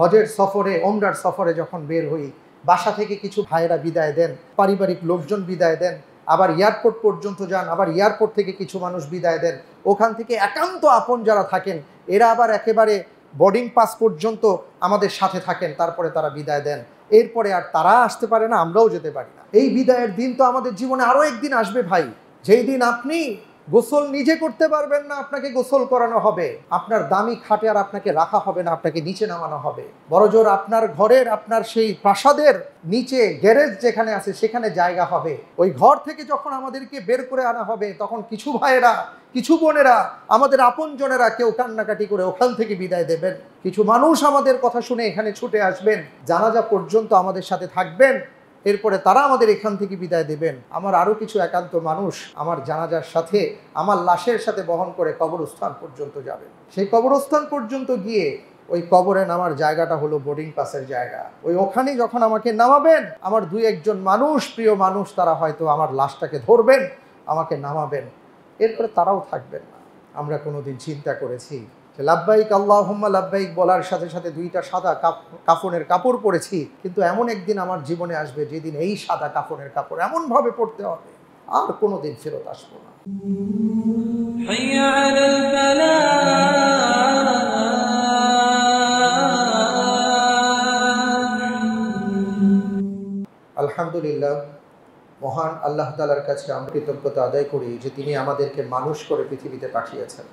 হজের সফরে ওমরার সফরে যখন বের হই বাসা থেকে কিছু ভাইয়েরা বিদায় দেন পারিবারিক লোকজন বিদায় দেন আবার এয়ারপোর্ট পর্যন্ত যান আবার এয়ারপোর্ট থেকে কিছু মানুষ বিদায় দেন ওখান থেকে একান্ত আপন যারা থাকেন এরা আবার একেবারে বোর্ডিং পাস পর্যন্ত আমাদের সাথে থাকেন তারপরে তারা বিদায় দেন এরপরে আর তারা আসতে পারে না আমরাও যেতে পারি না এই বিদায়ের দিন তো আমাদের জীবনে আরও একদিন আসবে ভাই যেই দিন আপনি গোসল নিজে করতে পারবেন না আপনাকে গোসল করানো হবে আপনার দামি খাটে আর আপনাকে রাখা হবে না আপনাকে নিচে নামানো হবে বড়জোর আপনার ঘরের আপনার সেই প্রাসাদের নিচে গ্যারেজ যেখানে আছে সেখানে জায়গা হবে ওই ঘর থেকে যখন আমাদেরকে বের করে আনা হবে তখন কিছু ভাইয়েরা কিছু বোনেরা আমাদের আপনজনেরা কেউ কান্নাকাটি করে ওখান থেকে বিদায় দেবেন কিছু মানুষ আমাদের কথা শুনে এখানে ছুটে আসবেন জানাজা পর্যন্ত আমাদের সাথে থাকবেন এরপরে তারা আমাদের এখান থেকে বিদায় দেবেন আমার আরও কিছু একান্ত মানুষ আমার জানাজার সাথে আমার লাশের সাথে বহন করে কবরস্থান পর্যন্ত যাবেন সেই কবরস্থান পর্যন্ত গিয়ে ওই কবরে নামার জায়গাটা হলো বোর্ডিং পাসের জায়গা ওই ওখানে যখন আমাকে নামাবেন আমার দুই একজন মানুষ প্রিয় মানুষ তারা হয়তো আমার লাশটাকে ধরবেন আমাকে নামাবেন এরপরে তারাও থাকবেন না আমরা কোনোদিন চিন্তা করেছি লাভবাহিক আল্লাহ হুম্মা লাভবাহিক বলার সাথে সাথে দুইটা সাদা কাফনের কাপড় পরেছি কিন্তু এমন একদিন আমার জীবনে আসবে যেদিন এই সাদা কাফনের কাপড় এমনভাবে পড়তে হবে আর কোনো দিন ফেরত আসবো না আলহামদুলিল্লাহ মহান আল্লাহ তালার কাছে আমরা কৃতজ্ঞতা আদায় করি যে তিনি আমাদেরকে মানুষ করে পৃথিবীতে পাঠিয়েছেন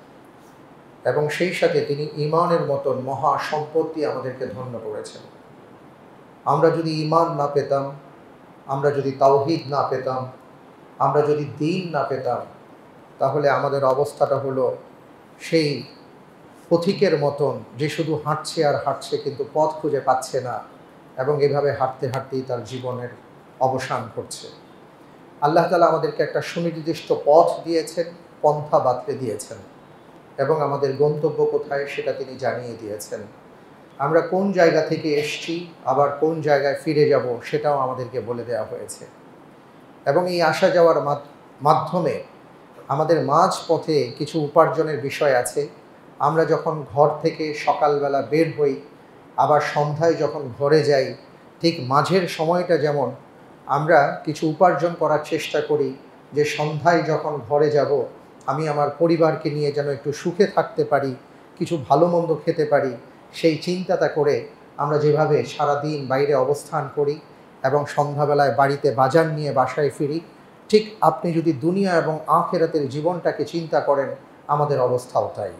এবং সেই সাথে তিনি ইমানের মতন মহা সম্পত্তি আমাদেরকে ধন্য করেছেন আমরা যদি ইমান না পেতাম আমরা যদি তাওহিদ না পেতাম আমরা যদি দিন না পেতাম তাহলে আমাদের অবস্থাটা হলো সেই পথিকের মতন যে শুধু হাঁটছে আর হাঁটছে কিন্তু পথ খুঁজে পাচ্ছে না এবং এভাবে হাঁটতে হাঁটতেই তার জীবনের অবসান করছে আল্লাহ তালা আমাদেরকে একটা সুনির্দিষ্ট পথ দিয়েছেন পন্থা বাতলে দিয়েছেন এবং আমাদের গন্তব্য কোথায় সেটা তিনি জানিয়ে দিয়েছেন আমরা কোন জায়গা থেকে এসছি আবার কোন জায়গায় ফিরে যাব সেটাও আমাদেরকে বলে দেওয়া হয়েছে এবং এই আসা যাওয়ার মাধ্যমে আমাদের মাঝ পথে কিছু উপার্জনের বিষয় আছে আমরা যখন ঘর থেকে সকালবেলা বের হই আবার সন্ধ্যায় যখন ঘরে যাই ঠিক মাঝের সময়টা যেমন আমরা কিছু উপার্জন করার চেষ্টা করি যে সন্ধ্যায় যখন ঘরে যাব আমি আমার পরিবারকে নিয়ে যেন একটু সুখে থাকতে পারি কিছু ভালো মন্দ খেতে পারি সেই চিন্তাটা করে আমরা যেভাবে সারা দিন বাইরে অবস্থান করি এবং সন্ধ্যাবেলায় বাড়িতে বাজার নিয়ে বাসায় ফিরি ঠিক আপনি যদি দুনিয়া এবং আখেরাতের জীবনটাকে চিন্তা করেন আমাদের অবস্থাও তাই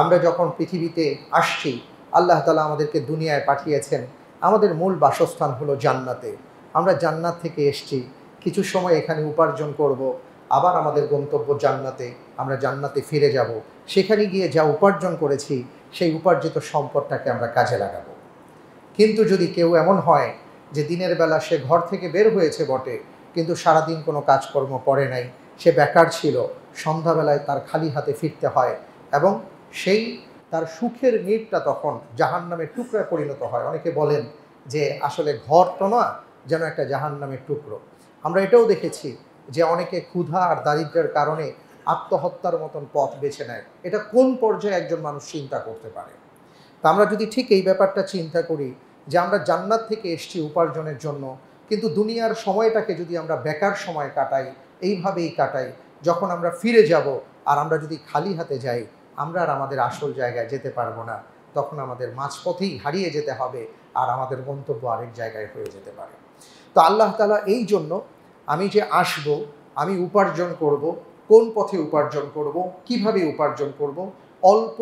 আমরা যখন পৃথিবীতে আসছি আল্লাহ তালা আমাদেরকে দুনিয়ায় পাঠিয়েছেন আমাদের মূল বাসস্থান হলো জান্নাতে আমরা জান্নাত থেকে এসছি কিছু সময় এখানে উপার্জন করব আবার আমাদের গন্তব্য জান্নাতে আমরা জান্নাতে ফিরে যাব সেখানে গিয়ে যা উপার্জন করেছি সেই উপার্জিত সম্পদটাকে আমরা কাজে লাগাবো কিন্তু যদি কেউ এমন হয় যে দিনের বেলা সে ঘর থেকে বের হয়েছে বটে কিন্তু সারাদিন কোনো কাজকর্ম করে নাই সে বেকার ছিল সন্ধ্যাবেলায় তার খালি হাতে ফিরতে হয় এবং সেই তার সুখের নিটটা তখন জাহান নামের টুকরায় পরিণত হয় অনেকে বলেন যে আসলে ঘর তো না যেন একটা জাহান নামের টুকরো আমরা এটাও দেখেছি যে অনেকে ক্ষুধা আর দারিদ্রের কারণে আত্মহত্যার মতন পথ বেছে নেয় এটা কোন পর্যায়ে একজন মানুষ চিন্তা করতে পারে তা আমরা যদি ঠিক এই ব্যাপারটা চিন্তা করি যে আমরা জান্নাত থেকে এসছি উপার্জনের জন্য কিন্তু দুনিয়ার সময়টাকে যদি আমরা বেকার সময় কাটাই এইভাবেই কাটাই যখন আমরা ফিরে যাব আর আমরা যদি খালি হাতে যাই আমরা আর আমাদের আসল জায়গায় যেতে পারবো না তখন আমাদের মাঝপথেই হারিয়ে যেতে হবে আর আমাদের গন্তব্য আরেক জায়গায় হয়ে যেতে পারে তো আল্লাহ আল্লাহতালা এই জন্য আমি যে আসব আমি উপার্জন করব কোন পথে উপার্জন করব কিভাবে উপার্জন করব অল্প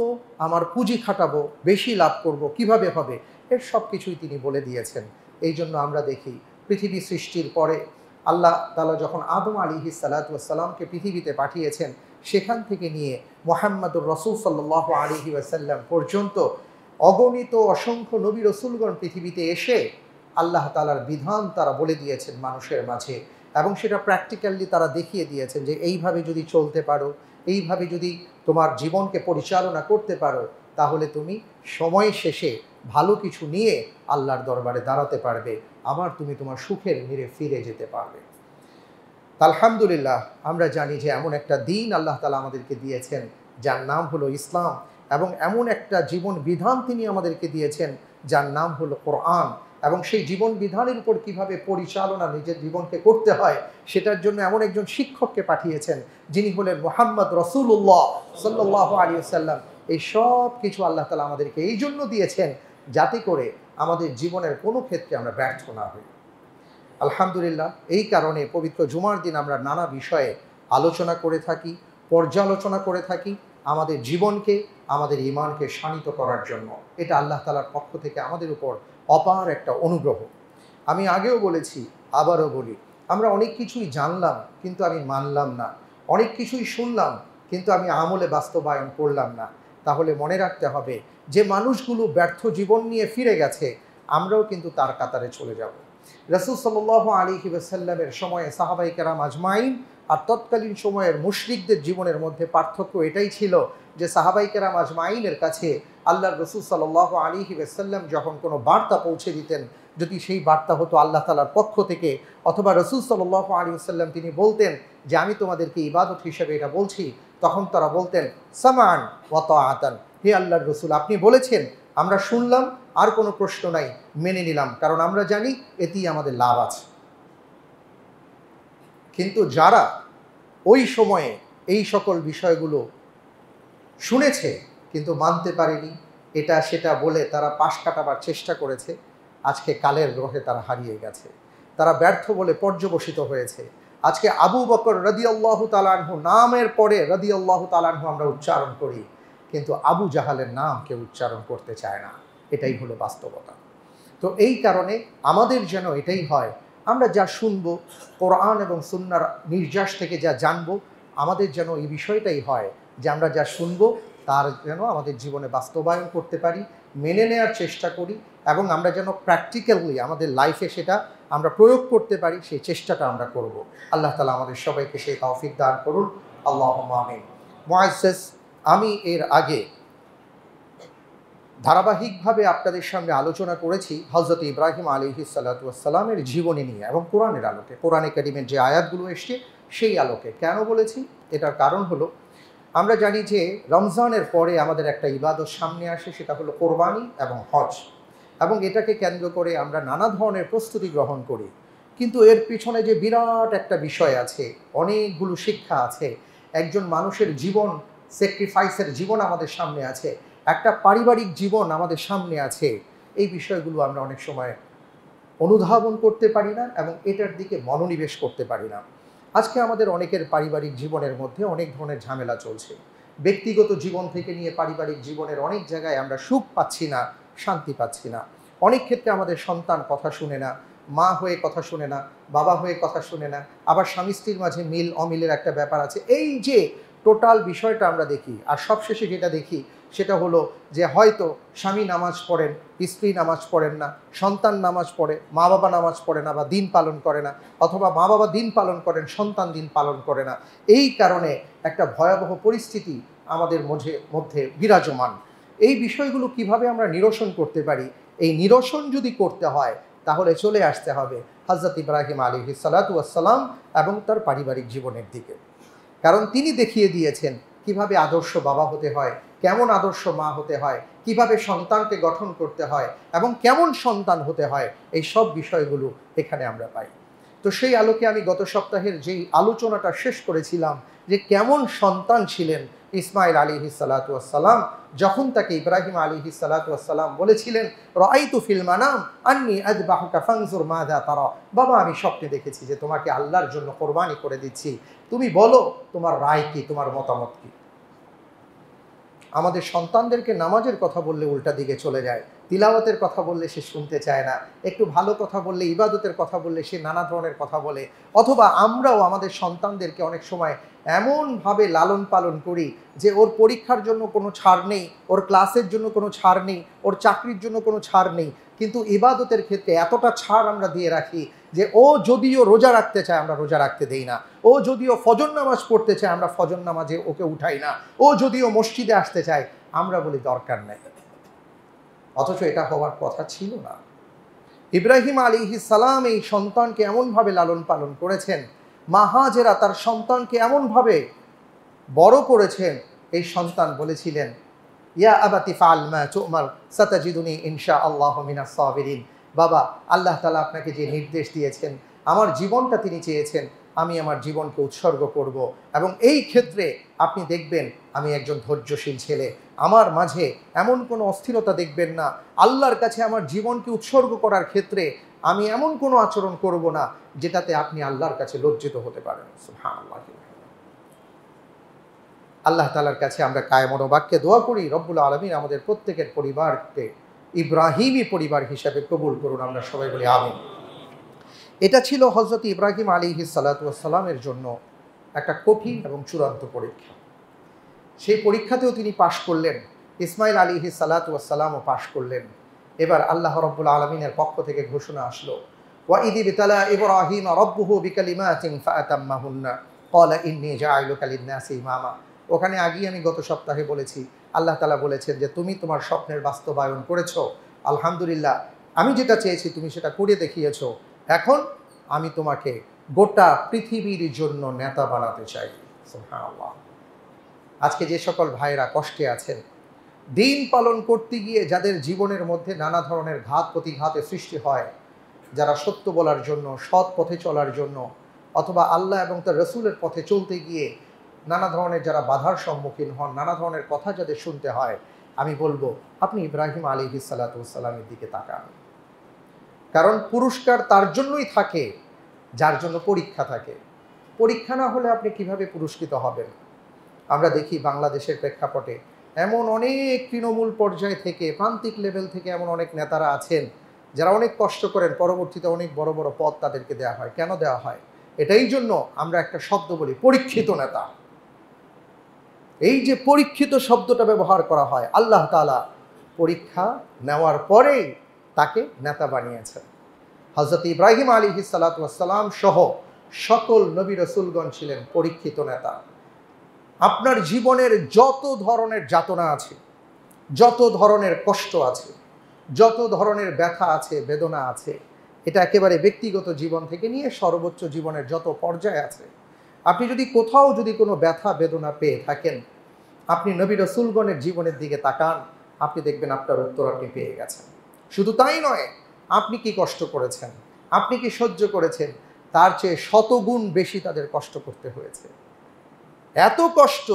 আমার পুঁজি খাটাবো বেশি লাভ করব কিভাবে হবে এর সব কিছুই তিনি বলে দিয়েছেন এই জন্য আমরা দেখি পৃথিবী সৃষ্টির পরে আল্লাহ তালা যখন আদম আলী সালাতামকে পৃথিবীতে পাঠিয়েছেন সেখান থেকে নিয়ে মোহাম্মদুর রসুল সাল্লাহ আলিহি ওয়াসাল্লাম পর্যন্ত অগণিত অসংখ্য নবী রসুলগণ পৃথিবীতে এসে আল্লাহ তালার বিধান তারা বলে দিয়েছেন মানুষের মাঝে এবং সেটা প্র্যাকটিক্যালি তারা দেখিয়ে দিয়েছেন যে এইভাবে যদি চলতে পারো এইভাবে যদি তোমার জীবনকে পরিচালনা করতে পারো তাহলে তুমি সময় শেষে ভালো কিছু নিয়ে আল্লাহর দরবারে দাঁড়াতে পারবে আমার তুমি তোমার সুখের নিরে ফিরে যেতে পারবে আলহামদুলিল্লাহ আমরা জানি যে এমন একটা দিন আল্লাহ তালা আমাদেরকে দিয়েছেন যার নাম হলো ইসলাম এবং এমন একটা জীবন বিধান তিনি আমাদেরকে দিয়েছেন যার নাম হলো কোরআন এবং সেই জীবন বিধানের উপর কিভাবে পরিচালনা নিজের জীবনকে করতে হয় সেটার জন্য এমন একজন শিক্ষককে পাঠিয়েছেন যিনি হলেন মোহাম্মদ রসুল্লাহ সাল্লাহ আলী সাল্লাম এই সব কিছু আল্লাহ তালা আমাদেরকে এই জন্য দিয়েছেন যাতে করে আমাদের জীবনের কোনো ক্ষেত্রে আমরা ব্যর্থ না হই আলহামদুলিল্লাহ এই কারণে পবিত্র জুমার দিন আমরা নানা বিষয়ে আলোচনা করে থাকি পর্যালোচনা করে থাকি আমাদের জীবনকে আমাদের ইমানকে শানিত করার জন্য এটা আল্লাহ তালার পক্ষ থেকে আমাদের উপর অপার একটা অনুগ্রহ আমি আগেও বলেছি আবারও বলি আমরা অনেক কিছুই জানলাম কিন্তু আমি মানলাম না অনেক কিছুই শুনলাম কিন্তু আমি আমলে বাস্তবায়ন করলাম না তাহলে মনে রাখতে হবে যে মানুষগুলো ব্যর্থ জীবন নিয়ে ফিরে গেছে আমরাও কিন্তু তার কাতারে চলে যাব রসুল সাল আলী ওসাল্লামের সময়ে সাহাবাইকার আজমাইন আর তৎকালীন সময়ের মুশরিকদের জীবনের মধ্যে পার্থক্য এটাই ছিল যে সাহাবাইকেরাম আজমাইনের কাছে আল্লাহর রসুল সাল আলী ওয়াসাল্লাম যখন কোনো বার্তা পৌঁছে দিতেন যদি সেই বার্তা হতো আল্লাহ তালার পক্ষ থেকে অথবা রসুল সাল্লাহ আলী আসাল্লাম তিনি বলতেন যে আমি তোমাদেরকে ইবাদত হিসেবে এটা বলছি তখন তারা বলতেন সামান অত আতান হে আল্লাহর রসুল আপনি বলেছেন আমরা শুনলাম আর কোনো প্রশ্ন নাই মেনে নিলাম কারণ আমরা জানি এতেই আমাদের লাভ আছে কিন্তু যারা ওই সময়ে এই সকল বিষয়গুলো শুনেছে কিন্তু মানতে পারেনি এটা সেটা বলে তারা পাশ কাটাবার চেষ্টা করেছে আজকে কালের গ্রহে তারা হারিয়ে গেছে তারা ব্যর্থ বলে পর্যবসিত হয়েছে আজকে আবু বকর রদি আল্লাহ তালানহু নামের পরে রদি আল্লাহ তালানহু আমরা উচ্চারণ করি কিন্তু আবু জাহালের নাম কেউ উচ্চারণ করতে চায় না এটাই হলো বাস্তবতা তো এই কারণে আমাদের যেন এটাই হয় আমরা যা শুনবো কোরআন এবং সুন্নার নির্যাস থেকে যা জানবো আমাদের যেন এই বিষয়টাই হয় যে আমরা যা শুনব তার যেন আমাদের জীবনে বাস্তবায়ন করতে পারি মেনে নেওয়ার চেষ্টা করি এবং আমরা যেন প্র্যাকটিক্যালি আমাদের লাইফে সেটা আমরা প্রয়োগ করতে পারি সেই চেষ্টাটা আমরা করব আল্লাহ তালা আমাদের সবাইকে সেই তৌফিক দান করুন আল্লাহ মামিন মোয়াইসেস আমি এর আগে ধারাবাহিকভাবে আপনাদের সামনে আলোচনা করেছি হজরত ইব্রাহিম আলী সাল্লাতামের জীবনী নিয়ে এবং কোরআনের আলোকে কোরআন একাডেমির যে আয়াতগুলো এসছে সেই আলোকে কেন বলেছি এটার কারণ হলো আমরা জানি যে রমজানের পরে আমাদের একটা ইবাদত সামনে আসে সেটা হলো কোরবানি এবং হজ এবং এটাকে কেন্দ্র করে আমরা নানা ধরনের প্রস্তুতি গ্রহণ করি কিন্তু এর পিছনে যে বিরাট একটা বিষয় আছে অনেকগুলো শিক্ষা আছে একজন মানুষের জীবন স্যাক্রিফাইসের জীবন আমাদের সামনে আছে একটা পারিবারিক জীবন আমাদের সামনে আছে এই বিষয়গুলো আমরা অনেক সময় অনুধাবন করতে পারি না এবং এটার দিকে মনোনিবেশ করতে পারি না আজকে আমাদের অনেকের পারিবারিক জীবনের মধ্যে অনেক ধরনের ঝামেলা চলছে ব্যক্তিগত জীবন থেকে নিয়ে পারিবারিক জীবনের অনেক জায়গায় আমরা সুখ পাচ্ছি না শান্তি পাচ্ছি না অনেক ক্ষেত্রে আমাদের সন্তান কথা শুনে না মা হয়ে কথা শুনে না বাবা হয়ে কথা শুনে না আবার স্বামী স্ত্রীর মাঝে মিল অমিলের একটা ব্যাপার আছে এই যে টোটাল বিষয়টা আমরা দেখি আর সবশেষে যেটা দেখি সেটা হলো যে হয়তো স্বামী নামাজ পড়েন স্ত্রী নামাজ পড়েন না সন্তান নামাজ পড়ে মা বাবা নামাজ পড়ে না বা দিন পালন করে না অথবা মা বাবা দিন পালন করেন সন্তান দিন পালন করে না এই কারণে একটা ভয়াবহ পরিস্থিতি আমাদের মধ্যে মধ্যে বিরাজমান এই বিষয়গুলো কিভাবে আমরা নিরসন করতে পারি এই নিরসন যদি করতে হয় তাহলে চলে আসতে হবে হজরত ইব্রাহিম আলী সালাতু আসসালাম এবং তার পারিবারিক জীবনের দিকে কারণ তিনি দেখিয়ে দিয়েছেন কিভাবে আদর্শ বাবা হতে হয় কেমন আদর্শ মা হতে হয় কিভাবে সন্তানকে গঠন করতে হয় এবং কেমন সন্তান হতে হয় এই সব বিষয়গুলো এখানে আমরা পাই তো সেই আলোকে আমি গত সপ্তাহের যেই আলোচনাটা শেষ করেছিলাম যে কেমন সন্তান ছিলেন ইসমাইল আলী হিসালাতাম যখন তাকে ইব্রাহিম আলী হিসালাতাম বলেছিলেন তু ফিলমানাম আন্নি আজ বাহুকা ফাংজুর মাদা তারা বাবা আমি স্বপ্নে দেখেছি যে তোমাকে আল্লাহর জন্য কোরবানি করে দিচ্ছি তুমি বলো তোমার রায় কি তোমার মতামত কি আমাদের সন্তানদেরকে নামাজের কথা বললে উল্টা দিকে চলে যায় তিলাওয়াতের কথা বললে সে শুনতে চায় না একটু ভালো কথা বললে ইবাদতের কথা বললে সে নানা ধরনের কথা বলে অথবা আমরাও আমাদের সন্তানদেরকে অনেক সময় এমনভাবে লালন পালন করি যে ওর পরীক্ষার জন্য কোনো ছাড় নেই ওর ক্লাসের জন্য কোনো ছাড় নেই ওর চাকরির জন্য কোনো ছাড় নেই কিন্তু ইবাদতের ক্ষেত্রে এতটা ছাড় আমরা দিয়ে রাখি যে ও যদিও রোজা রাখতে চায় আমরা রোজা রাখতে দেই না ও যদিও ফজর নামাজ পড়তে চায় আমরা ফজর নামাজে ওকে উঠাই না ও যদিও মসজিদে আসতে চায় আমরা বলি দরকার নেই অথচ এটা হওয়ার কথা ছিল না ইব্রাহিম আলী সালাম এই সন্তানকে এমনভাবে লালন পালন করেছেন মাহাজেরা তার সন্তানকে এমনভাবে বড় করেছেন এই সন্তান বলেছিলেন ইয়া আবাতি ফালমা চোমার সাতাজিদুনি ইনশা আল্লাহ মিনা সাবিরিন বাবা আল্লাহ তালা আপনাকে যে নির্দেশ দিয়েছেন আমার জীবনটা তিনি চেয়েছেন আমি আমার জীবনকে উৎসর্গ করব এবং এই ক্ষেত্রে আপনি দেখবেন আমি একজন ধৈর্যশীল ছেলে আমার মাঝে এমন কোনো অস্থিরতা দেখবেন না আল্লাহর কাছে আমার জীবনকে উৎসর্গ করার ক্ষেত্রে আমি এমন কোনো আচরণ করব না যেটাতে আপনি আল্লাহর কাছে লজ্জিত হতে পারেন আল্লাহ তালার কাছে আমরা কায়মনোবাক্যে দোয়া করি রব্বুল আলমীর আমাদের প্রত্যেকের পরিবারকে ইব্রাহিমই পরিবার হিসাবে কবুল করুন আমরা সবাই বলি আমিন এটা ছিল হজরত ইব্রাহিম আলী সালাতামের জন্য একটা কঠিন এবং চূড়ান্ত পরীক্ষা সেই পরীক্ষাতেও তিনি পাশ করলেন ইসমাইল আলী সালাত ওয়াসালামও পাশ করলেন এবার আল্লাহ রব্বুল আলমিনের পক্ষ থেকে ঘোষণা আসলো ওয়াঈদি বিতালা ইব্রাহিম রব্বুহু বিকালিমাতিন ফাআতাম্মাহুন্না ক্বালা ইন্নী জাআইলুকা লিন-নাসি ইমামা ওখানে আগেই আমি গত সপ্তাহে বলেছি আল্লাহ তালা বলেছেন যে তুমি তোমার স্বপ্নের বাস্তবায়ন করেছো আলহামদুলিল্লাহ আমি যেটা চেয়েছি তুমি সেটা করে দেখিয়েছো এখন আমি তোমাকে গোটা পৃথিবীর জন্য নেতা বানাতে চাই সুবহানাল্লাহ আজকে যে সকল ভাইয়েরা কষ্টে আছেন দিন পালন করতে গিয়ে যাদের জীবনের মধ্যে নানা ধরনের ঘাত প্রতিঘাতে সৃষ্টি হয় যারা সত্য বলার জন্য সৎ পথে চলার জন্য অথবা আল্লাহ এবং তার রসুলের পথে চলতে গিয়ে নানা ধরনের যারা বাধার সম্মুখীন হন নানা ধরনের কথা যাদের শুনতে হয় আমি বলবো আপনি ইব্রাহিম আলী হিসালাতামের দিকে তাকান কারণ পুরস্কার তার জন্যই থাকে যার জন্য পরীক্ষা থাকে পরীক্ষা না হলে আপনি কিভাবে পুরস্কৃত হবেন আমরা দেখি বাংলাদেশের প্রেক্ষাপটে এমন অনেক তৃণমূল পর্যায় থেকে প্রান্তিক লেভেল থেকে এমন অনেক নেতারা আছেন যারা অনেক কষ্ট করেন পরবর্তীতে অনেক বড় বড় পদ তাদেরকে দেওয়া হয় কেন দেওয়া হয় এটাই জন্য আমরা একটা শব্দ বলি পরীক্ষিত নেতা এই যে পরীক্ষিত শব্দটা ব্যবহার করা হয় আল্লাহ তালা পরীক্ষা নেওয়ার পরেই তাকে নেতা বানিয়েছেন হজরত ইব্রাহিম আলী হিসালাতাম সহ সকল নবী রসুলগঞ্জ ছিলেন পরীক্ষিত নেতা আপনার জীবনের যত ধরনের যাতনা আছে যত ধরনের কষ্ট আছে যত ধরনের ব্যথা আছে বেদনা আছে এটা একেবারে ব্যক্তিগত জীবন থেকে নিয়ে সর্বোচ্চ জীবনের যত পর্যায়ে আছে আপনি যদি কোথাও যদি কোনো ব্যথা বেদনা পেয়ে থাকেন আপনি নবী রসুলগণের জীবনের দিকে তাকান আপনি দেখবেন আপনার উত্তর আপনি পেয়ে গেছেন শুধু তাই নয় আপনি কি কষ্ট করেছেন আপনি কি সহ্য করেছেন তার চেয়ে শতগুণ বেশি তাদের কষ্ট করতে হয়েছে এত কষ্ট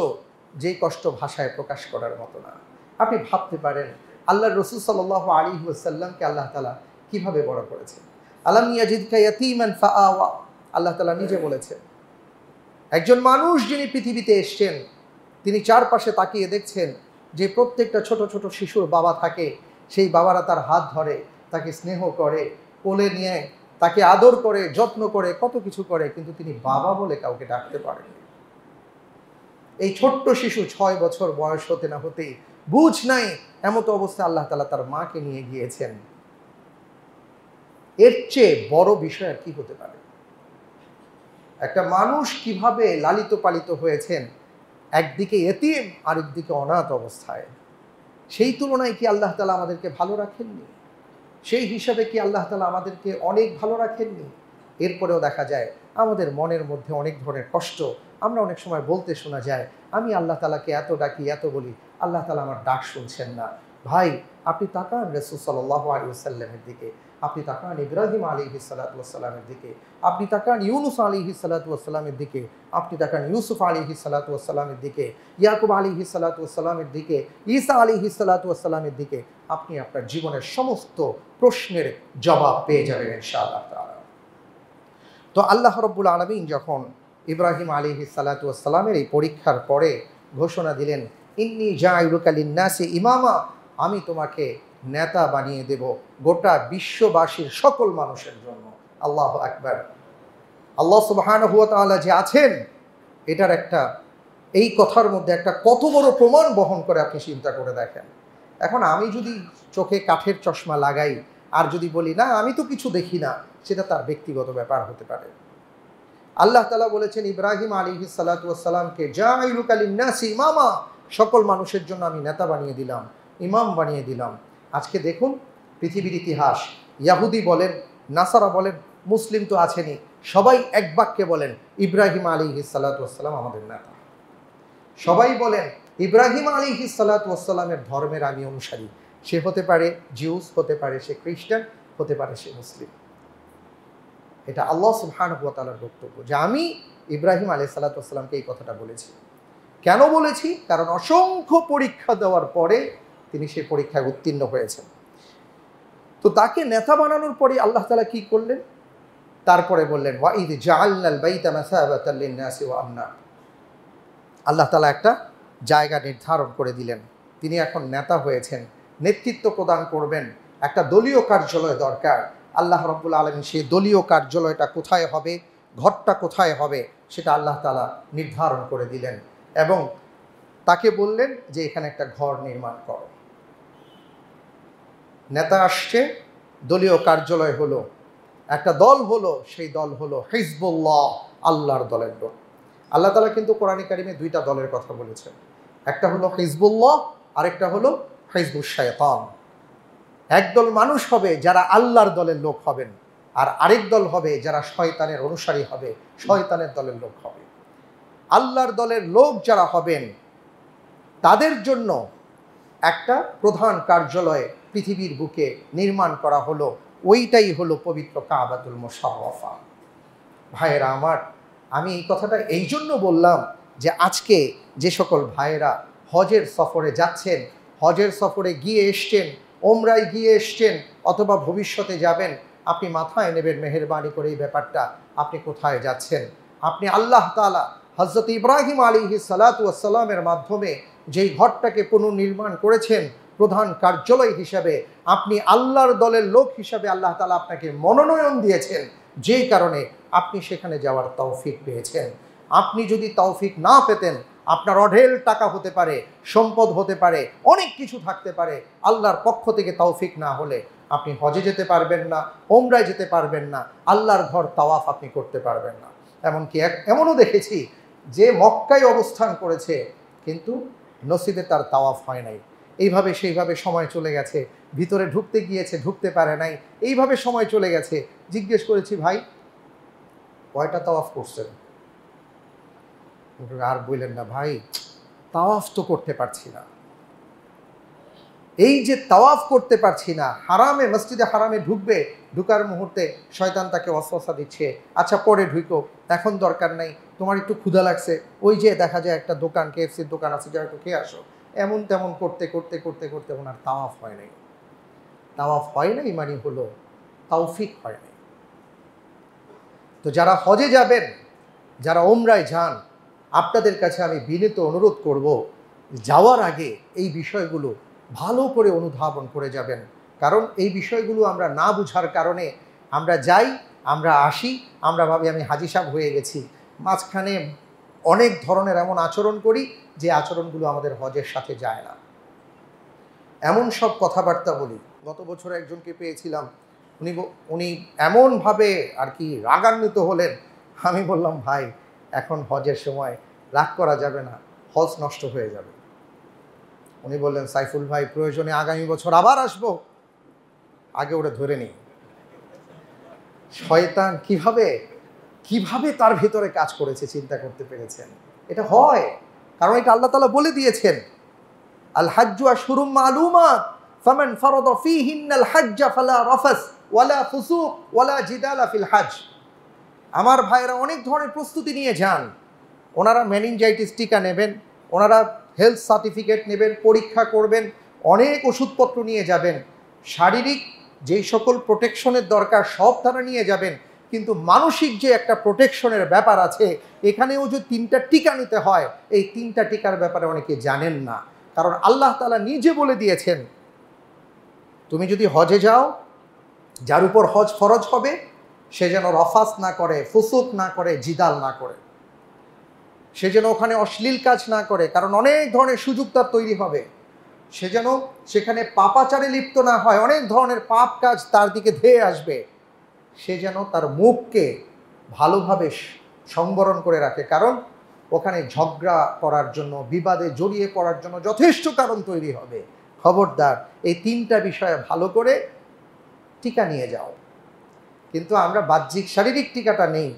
যে কষ্ট ভাষায় প্রকাশ করার মতো না আপনি ভাবতে পারেন আল্লাহ রসুল সাল আলী ওসাল্লামকে আল্লাহ তালা কিভাবে বড় করেছেন আলাম ফা আল্লাহ তালা নিজে বলেছেন একজন মানুষ যিনি পৃথিবীতে এসছেন তিনি চারপাশে তাকিয়ে দেখছেন যে প্রত্যেকটা ছোট ছোট শিশুর বাবা থাকে সেই বাবারা তার হাত ধরে তাকে স্নেহ করে কোলে নিয়ে তাকে আদর করে যত্ন করে কত কিছু করে কিন্তু তিনি বাবা বলে কাউকে ডাকতে পারেন এই ছোট্ট শিশু ছয় বছর বয়স হতে না হতেই বুঝ নাই এমত অবস্থা আল্লাহ তালা তার মাকে নিয়ে গিয়েছেন এর চেয়ে বড় বিষয় আর কি হতে পারে একটা মানুষ কিভাবে লালিত পালিত হয়েছেন একদিকে এতিম আরেকদিকে অনাথ অবস্থায় সেই তুলনায় কি আল্লাহ তালা আমাদেরকে ভালো রাখেননি সেই হিসাবে কি আল্লাহ তালা আমাদেরকে অনেক ভালো রাখেননি এরপরেও দেখা যায় আমাদের মনের মধ্যে অনেক ধরনের কষ্ট আমরা অনেক সময় বলতে শোনা যায় আমি আল্লাহ তালাকে এত ডাকি এত বলি আল্লাহ তালা আমার ডাক শুনছেন না ভাই আপনি তাকান রসুল সাল্লাহ দিকে আপনি তাকান ইব্রাহিম আলী হিসালাতামের দিকে আপনি তাকান ইউনুস আলী হিসালাতামের দিকে আপনি তাকান ইউসুফ আলী হিসালাতামের দিকে ইয়াকুব আলী হিসালাতামের দিকে ঈসা আলী হিসালাতামের দিকে আপনি আপনার জীবনের সমস্ত প্রশ্নের জবাব পেয়ে যাবেন ইনশাআল্লাহ তো আল্লাহ রব্বুল আলমিন যখন ইব্রাহিম আলী সালাতামের এই পরীক্ষার পরে ঘোষণা দিলেন ইন্নি নাসে ইমামা আমি তোমাকে নেতা বানিয়ে দেব গোটা বিশ্ববাসীর সকল মানুষের জন্য আল্লাহ আকবার আল্লাহ সুবাহান হুয়া যে আছেন এটার একটা এই কথার মধ্যে একটা কত বড় প্রমাণ বহন করে আপনি চিন্তা করে দেখেন এখন আমি যদি চোখে কাঠের চশমা লাগাই আর যদি বলি না আমি তো কিছু দেখি না সেটা তার ব্যক্তিগত ব্যাপার হতে পারে আল্লাহ তালা বলেছেন ইব্রাহিম আলী সালাতামকে যা ইলুক আলী নাসি ইমামা সকল মানুষের জন্য আমি নেতা বানিয়ে দিলাম ইমাম বানিয়ে দিলাম আজকে দেখুন পৃথিবীর ইতিহাস ইয়াহুদি বলেন নাসারা বলেন মুসলিম তো আছেনই সবাই এক বাক্যে বলেন ইব্রাহিম আলী সালাতাম আমাদের নেতা সবাই বলেন ইব্রাহিম আলী সালাতামের ধর্মের আমি অনুসারী সে হতে পারে জিউস হতে পারে সে খ্রিস্টান হতে পারে সে মুসলিম এটা আল্লাহ সুহান হুয়া তালার বক্তব্য যে আমি ইব্রাহিম আলি সাল্লাতামকে এই কথাটা বলেছি কেন বলেছি কারণ অসংখ্য পরীক্ষা দেওয়ার পরে তিনি সেই পরীক্ষায় উত্তীর্ণ হয়েছেন তো তাকে নেতা বানানোর পরে আল্লাহ তালা কি করলেন তারপরে বললেন ওয়াঈদ জাল ও আল্লাহ তালা একটা জায়গা নির্ধারণ করে দিলেন তিনি এখন নেতা হয়েছেন নেতৃত্ব প্রদান করবেন একটা দলীয় কার্যালয় দরকার আল্লাহ রব্বুল আলমিন সেই দলীয় কার্যালয়টা কোথায় হবে ঘরটা কোথায় হবে সেটা আল্লাহ তালা নির্ধারণ করে দিলেন এবং তাকে বললেন যে এখানে একটা ঘর নির্মাণ কর নেতা আসছে দলীয় কার্যালয় হলো একটা দল হলো সেই দল হলো হিজবুল্লাহ আল্লাহর দলের লোক আল্লাহ তালা কিন্তু কোরআন কারিমে দুইটা দলের কথা বলেছেন একটা হলো হিজবুল্লাহ আরেকটা হলো হিজবুল শায়তান একদল মানুষ হবে যারা আল্লাহর দলের লোক হবেন আর আরেক দল হবে যারা শয়তানের অনুসারী হবে শয়তানের দলের লোক হবে আল্লাহর দলের লোক যারা হবেন তাদের জন্য একটা প্রধান কার্যালয় পৃথিবীর বুকে নির্মাণ করা হলো ওইটাই হলো পবিত্র কাবাতুল মোশাহফা ভাইয়েরা আমার আমি এই কথাটা এই জন্য বললাম যে আজকে যে সকল ভাইয়েরা হজের সফরে যাচ্ছেন হজের সফরে গিয়ে এসছেন ওমরায় গিয়ে এসছেন অথবা ভবিষ্যতে যাবেন আপনি মাথায় নেবেন মেহরবানি করে এই ব্যাপারটা আপনি কোথায় যাচ্ছেন আপনি আল্লাহ তালা হজরত ইব্রাহিম আলী সালাতামের মাধ্যমে যেই ঘরটাকে পুনর্নির্মাণ করেছেন প্রধান কার্যালয় হিসাবে আপনি আল্লাহর দলের লোক হিসাবে আল্লাহ তালা আপনাকে মনোনয়ন দিয়েছেন যেই কারণে আপনি সেখানে যাওয়ার তৌফিক পেয়েছেন আপনি যদি তৌফিক না পেতেন আপনার অঢেল টাকা হতে পারে সম্পদ হতে পারে অনেক কিছু থাকতে পারে আল্লাহর পক্ষ থেকে তৌফিক না হলে আপনি হজে যেতে পারবেন না ওমরায় যেতে পারবেন না আল্লাহর ঘর তাওয়াফ আপনি করতে পারবেন না এমনকি এমনও দেখেছি যে মক্কায় অবস্থান করেছে কিন্তু নসিবে তার তাওয়াফ হয় নাই এইভাবে সেইভাবে সময় চলে গেছে ভিতরে ঢুকতে গিয়েছে ঢুকতে পারে নাই এইভাবে সময় চলে গেছে জিজ্ঞেস করেছি ভাই কয়টা তাওয়াফ করছেন আর বললেন না ভাই তাওয়াফ তো করতে পারছি না এই যে তাওয়াফ করতে পারছি না হারামে মসজিদে হারামে ঢুকবে ঢুকার মুহূর্তে শয়তান তাকে অশ্বাসা দিচ্ছে আচ্ছা পরে ঢুকো এখন দরকার নাই তোমার একটু ক্ষুধা লাগছে ওই যে দেখা যায় একটা দোকান কেএফসির দোকান আছে যা একটু খেয়ে আসো এমন তেমন করতে করতে করতে করতে ওনার তাওয়াফ হয় নাই তাওয়াফ হয় নাই মানে হলো তাওফিক হয় নাই তো যারা হজে যাবেন যারা ওমরায় যান আপনাদের কাছে আমি বিনীত অনুরোধ করব যাওয়ার আগে এই বিষয়গুলো ভালো করে অনুধাবন করে যাবেন কারণ এই বিষয়গুলো আমরা না বুঝার কারণে আমরা যাই আমরা আসি আমরা ভাবি আমি হাজি সাহ হয়ে গেছি মাঝখানে অনেক ধরনের এমন আচরণ করি যে আচরণগুলো আমাদের হজের সাথে যায় না এমন সব কথাবার্তা বলি গত বছর একজনকে পেয়েছিলাম উনি উনি এমনভাবে আর কি রাগান্বিত হলেন আমি বললাম ভাই এখন হজের সময় রাগ করা যাবে না হজ নষ্ট হয়ে যাবে উনি বললেন সাইফুল ভাই প্রয়োজনে আগামী বছর আবার আসব আগে ওটা ধরে নিই শয়তান কিভাবে কিভাবে তার ভিতরে কাজ করেছে চিন্তা করতে পেরেছেন এটা হয় কারণ এটা আল্লাহ তালা বলে দিয়েছেন আল হাজ্জুয়া সুরুম মালুমাত ফামান ফরদ ফিহিন আল হাজ্জা ফালা রাফাস ওয়ালা ফুসুক ওয়ালা জিদালা ফিল হাজ আমার ভাইয়েরা অনেক ধরনের প্রস্তুতি নিয়ে যান ওনারা ম্যানিনজাইটিস টিকা নেবেন ওনারা হেলথ সার্টিফিকেট নেবেন পরীক্ষা করবেন অনেক ওষুধপত্র নিয়ে যাবেন শারীরিক যেই সকল প্রোটেকশনের দরকার সব তারা নিয়ে যাবেন কিন্তু মানসিক যে একটা প্রোটেকশনের ব্যাপার আছে এখানেও যে তিনটা টিকা নিতে হয় এই তিনটা টিকার ব্যাপারে অনেকে জানেন না কারণ আল্লাহ তালা নিজে বলে দিয়েছেন তুমি যদি হজে যাও যার উপর হজ ফরজ হবে সে যেন রফাস না করে ফুসুক না করে জিদাল না করে সে যেন ওখানে অশ্লীল কাজ না করে কারণ অনেক ধরনের সুযোগ তার তৈরি হবে সে যেন সেখানে পাপাচারে লিপ্ত না হয় অনেক ধরনের পাপ কাজ তার দিকে ধেয়ে আসবে সে যেন তার মুখকে ভালোভাবে সংবরণ করে রাখে কারণ ওখানে ঝগড়া করার জন্য বিবাদে জড়িয়ে পড়ার জন্য যথেষ্ট কারণ তৈরি হবে খবরদার এই তিনটা বিষয়ে ভালো করে টিকা নিয়ে যাও কিন্তু আমরা বাহ্যিক শারীরিক টিকাটা নেই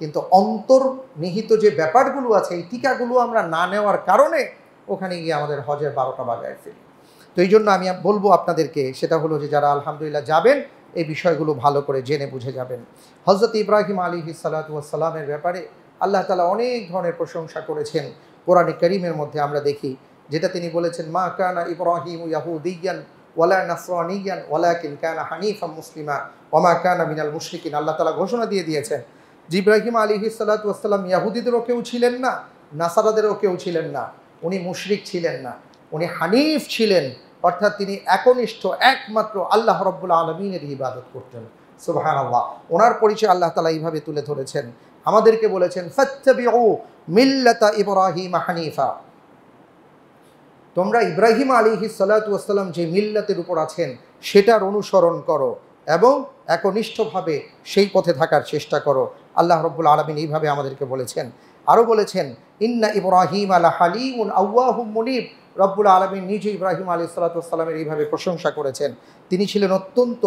কিন্তু অন্তর্নিহিত যে ব্যাপারগুলো আছে এই টিকাগুলো আমরা না নেওয়ার কারণে ওখানে গিয়ে আমাদের হজের বারোটা বাজায় ফেলি তো এই জন্য আমি বলবো আপনাদেরকে সেটা হলো যে যারা আলহামদুলিল্লাহ যাবেন এই বিষয়গুলো ভালো করে জেনে বুঝে যাবেন হজরত ইব্রাহিম আলী সালাতামের ব্যাপারে আল্লাহ তালা অনেক ধরনের প্রশংসা করেছেন কোরআনে করিমের মধ্যে আমরা দেখি যেটা তিনি বলেছেন মা কানা ইব্রাহিম ইয়াহুদ্দিয়ান ওয়ালা নাসরানিয়ান ওয়ালা কিন কানা হানিফা মুসলিমা ওমা কানা মিনাল মুশরিকিন আল্লাহ তালা ঘোষণা দিয়ে দিয়েছেন জিব্রাহিম আলী সাল্লাতাম ইয়াহুদিদেরও কেউ ছিলেন না নাসারাদেরও কেউ ছিলেন না উনি মুশরিক ছিলেন না উনি হানিফ ছিলেন অর্থাৎ তিনি একনিষ্ঠ একমাত্র আল্লাহ রব্বুল আলমিনের ইবাদত করতেন সুবাহান আল্লাহ ওনার পরিচয় আল্লাহ তালা এইভাবে তুলে ধরেছেন আমাদেরকে বলেছেন ফত্তাবি ও মিল্লাতা ইব্রাহিম হানিফা তোমরা ইব্রাহিম আলী সালাতাম যে মিল্লাতের উপর আছেন সেটার অনুসরণ করো এবং একনিষ্ঠভাবে সেই পথে থাকার চেষ্টা করো আল্লাহ রব্বুল আলমিন এইভাবে আমাদেরকে বলেছেন আরও বলেছেন ইন্না ইব্রাহিম আল্লাহ হালিউন আউ্বাহু মুনিব রব্বুল আলমিন নিজে ইব্রাহিম আলী সালাতামের এইভাবে প্রশংসা করেছেন তিনি ছিলেন অত্যন্ত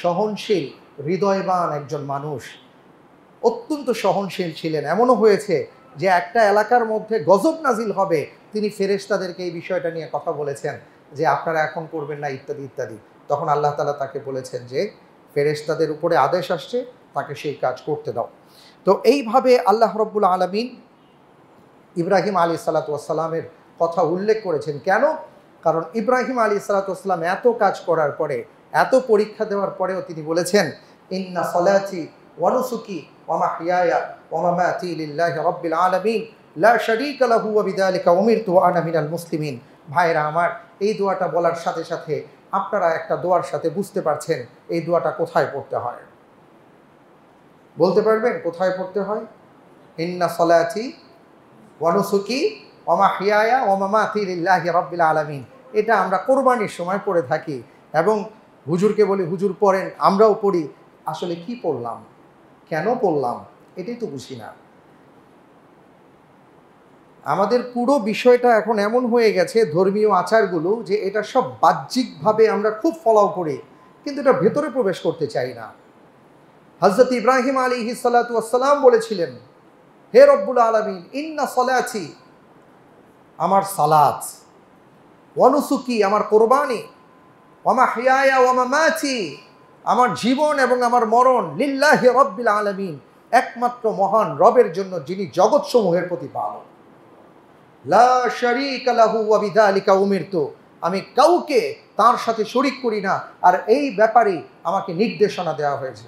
সহনশীল হৃদয়বান একজন মানুষ অত্যন্ত সহনশীল ছিলেন এমনও হয়েছে যে একটা এলাকার মধ্যে গজব নাজিল হবে তিনি ফেরেশতাদেরকে এই বিষয়টা নিয়ে কথা বলেছেন যে আপনারা এখন করবেন না ইত্যাদি ইত্যাদি তখন আল্লাহ তালা তাকে বলেছেন যে ফেরেশতাদের উপরে আদেশ আসছে তাকে সেই কাজ করতে দাও তো এইভাবে আল্লাহ রব্বুল আলমিন ইব্রাহিম আলী সালাতামের কথা উল্লেখ করেছেন কেন কারণ ইব্রাহিম আলী সালাতাম এত কাজ করার পরে এত পরীক্ষা দেওয়ার পরেও তিনি বলেছেন ইন্না সলাচি ওয়ানুসুকি ومحياي ومماتي لله رب العالمين لا شريك له وبذلك أمرت وأنا من المسلمين ভাইরা আমার এই দোয়াটা বলার সাথে সাথে আপনারা একটা দোয়ার সাথে বুঝতে পারছেন এই দোয়াটা কোথায় পড়তে হয় বলতে পারবেন কোথায় পড়তে হয় ইন্না সলাথি ওয়ানুসুকি ওমাহিয়ায়া ওমামাথি লিল্লাহি রব্বিল আলমিন এটা আমরা কোরবানির সময় পড়ে থাকি এবং হুজুরকে বলি হুজুর পড়েন আমরাও পড়ি আসলে কি পড়লাম কেন পড়লাম এটাই তো বুঝি না আমাদের পুরো বিষয়টা এখন এমন হয়ে গেছে ধর্মীয় আচারগুলো যে এটা সব বাহ্যিকভাবে আমরা খুব ফলাও করি কিন্তু এটা ভেতরে প্রবেশ করতে চাই না হজরত ইব্রাহিম আলী হিসালাতাম বলেছিলেন হে রব্বুল আলমিন ইন্না সলাছি আমার সালাত অনুসুকি আমার কোরবানি ওমা হিয়া ওমা মাছি আমার জীবন এবং আমার মরণ লিল্লাহ রব্বিল আলমিন একমাত্র মহান রবের জন্য যিনি জগৎসমূহের প্রতিপালক লা শরিক আমি কাউকে তার সাথে শরিক করি না আর এই ব্যাপারে আমাকে নির্দেশনা দেওয়া হয়েছে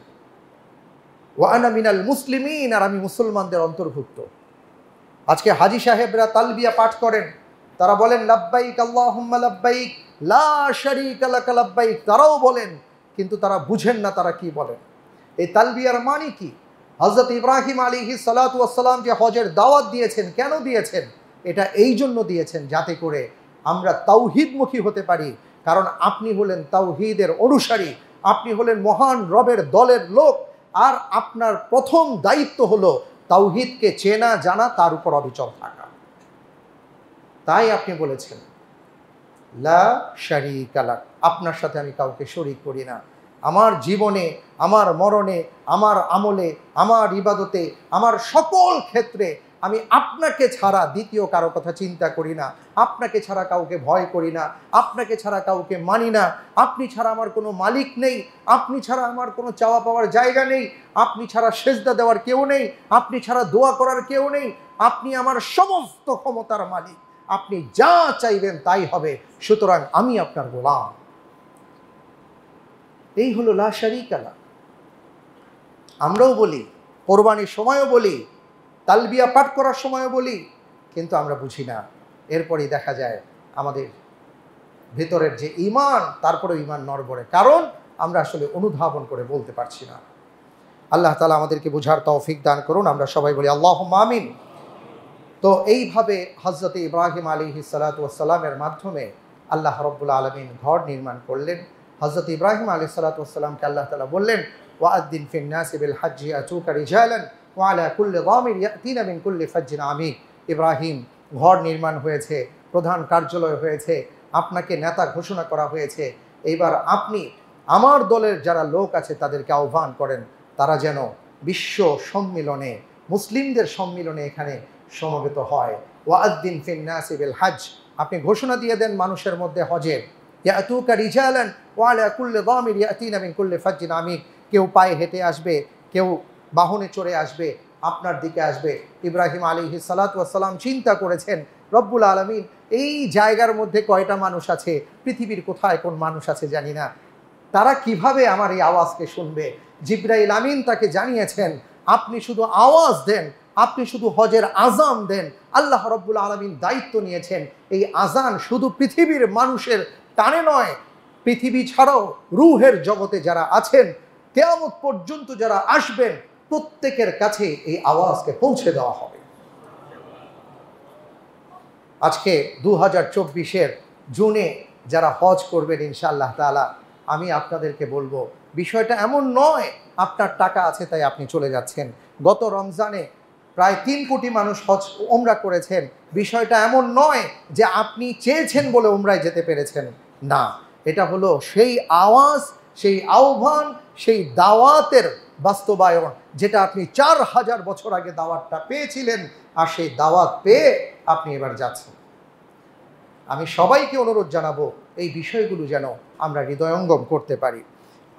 ওয়ানা মুসলিমিন আর আমি মুসলমানদের অন্তর্ভুক্ত আজকে হাজি সাহেবরা তালবিয়া পাঠ করেন তারা বলেন লাব্বাইক আল্লাহ লাব্বাইক লা শরিক লাকা লাব্বাইক তারাও বলেন কিন্তু তারা বুঝেন না তারা কি বলেন এই তালবিয়ার মানে কি হজরত ইব্রাহিম আলিহি সালাতাম যে হজের দাওয়াত দিয়েছেন কেন দিয়েছেন এটা এই জন্য দিয়েছেন যাতে করে আমরা তাওহিদমুখী হতে পারি কারণ আপনি হলেন তাওহিদের অনুসারী আপনি হলেন মহান রবের দলের লোক আর আপনার প্রথম দায়িত্ব হলো তাওহিদকে চেনা জানা তার উপর অবিচল থাকা তাই আপনি বলেছেন লা আপনার সাথে আমি কাউকে শরিক করি না আমার জীবনে আমার মরণে আমার আমলে আমার ইবাদতে আমার সকল ক্ষেত্রে আমি আপনাকে ছাড়া দ্বিতীয় কারো কথা চিন্তা করি না আপনাকে ছাড়া কাউকে ভয় করি না আপনাকে ছাড়া কাউকে মানি না আপনি ছাড়া আমার কোনো মালিক নেই আপনি ছাড়া আমার কোনো চাওয়া পাওয়ার জায়গা নেই আপনি ছাড়া সেজদা দেওয়ার কেউ নেই আপনি ছাড়া দোয়া করার কেউ নেই আপনি আমার সমস্ত ক্ষমতার মালিক আপনি যা চাইবেন তাই হবে সুতরাং আমি আপনার গোলাম এই হলো লাশারিকালা আমরাও বলি কোরবানির সময়ও বলি তালবিয়া পাঠ করার সময়ও বলি কিন্তু আমরা বুঝি না এরপরেই দেখা যায় আমাদের ভেতরের যে ইমান তারপরে ইমান নড়বড়ে কারণ আমরা আসলে অনুধাবন করে বলতে পারছি না আল্লাহ তালা আমাদেরকে বোঝার তৌফিক দান করুন আমরা সবাই বলি আল্লাহ মামিন তো এইভাবে হজরত ইব্রাহিম আলী সালাতামের মাধ্যমে আল্লাহ রব্বুল আলমিন ঘর নির্মাণ করলেন হজরত ইব্রাহিম আলী সালাতামকে আল্লাহ তালা বললেন ওয়াদ্দিন ফিন্নাসিবিল হাজি আচুকা রিজায়ালান ওয়ালা কুল্লে গামির ইয়াতিন আমিন কুল্লি ফাজ্জিন আমি ইব্রাহিম ঘর নির্মাণ হয়েছে প্রধান কার্যালয় হয়েছে আপনাকে নেতা ঘোষণা করা হয়েছে এইবার আপনি আমার দলের যারা লোক আছে তাদেরকে আহ্বান করেন তারা যেন বিশ্ব সম্মিলনে মুসলিমদের সম্মিলনে এখানে সমবেত হয় ওয়াদ্দিন ফিন বিল হাজ আপনি ঘোষণা দিয়ে দেন মানুষের মধ্যে হজের ইয়াতুকা রিজালান আলা কুল্লে গামির ইয়াতিনা মিন কুল্লে ফাজ্জিন আমিক কেউ পায়ে হেঁটে আসবে কেউ বাহনে চড়ে আসবে আপনার দিকে আসবে ইব্রাহিম আলী সালাম চিন্তা করেছেন রব্বুল আলমিন এই জায়গার মধ্যে কয়টা মানুষ আছে পৃথিবীর কোথায় কোন মানুষ আছে জানি না তারা কিভাবে আমার এই আওয়াজকে শুনবে জিব্রাইল আমিন তাকে জানিয়েছেন আপনি শুধু আওয়াজ দেন আপনি শুধু হজের আজান দেন আল্লাহ রব্বুল আলমিন দায়িত্ব নিয়েছেন এই আজান শুধু পৃথিবীর মানুষের টানে নয় পৃথিবী ছাড়াও রুহের জগতে যারা আছেন কেয়ামত পর্যন্ত যারা আসবেন প্রত্যেকের কাছে এই আওয়াজকে পৌঁছে দেওয়া হবে আজকে দু হাজার চব্বিশের জুনে যারা হজ করবেন ইনশাআল্লাহ তালা আমি আপনাদেরকে বলবো বিষয়টা এমন নয় আপনার টাকা আছে তাই আপনি চলে যাচ্ছেন গত রমজানে প্রায় তিন কোটি মানুষ হজ ওমরা করেছেন বিষয়টা এমন নয় যে আপনি চেয়েছেন বলে ওমরায় যেতে পেরেছেন না এটা হলো সেই আওয়াজ সেই আহ্বান সেই দাওয়াতের বাস্তবায়ন যেটা আপনি চার হাজার বছর আগে দাওয়াতটা পেয়েছিলেন আর সেই দাওয়াত পেয়ে আপনি এবার যাচ্ছেন আমি সবাইকে অনুরোধ জানাবো এই বিষয়গুলো যেন আমরা হৃদয়ঙ্গম করতে পারি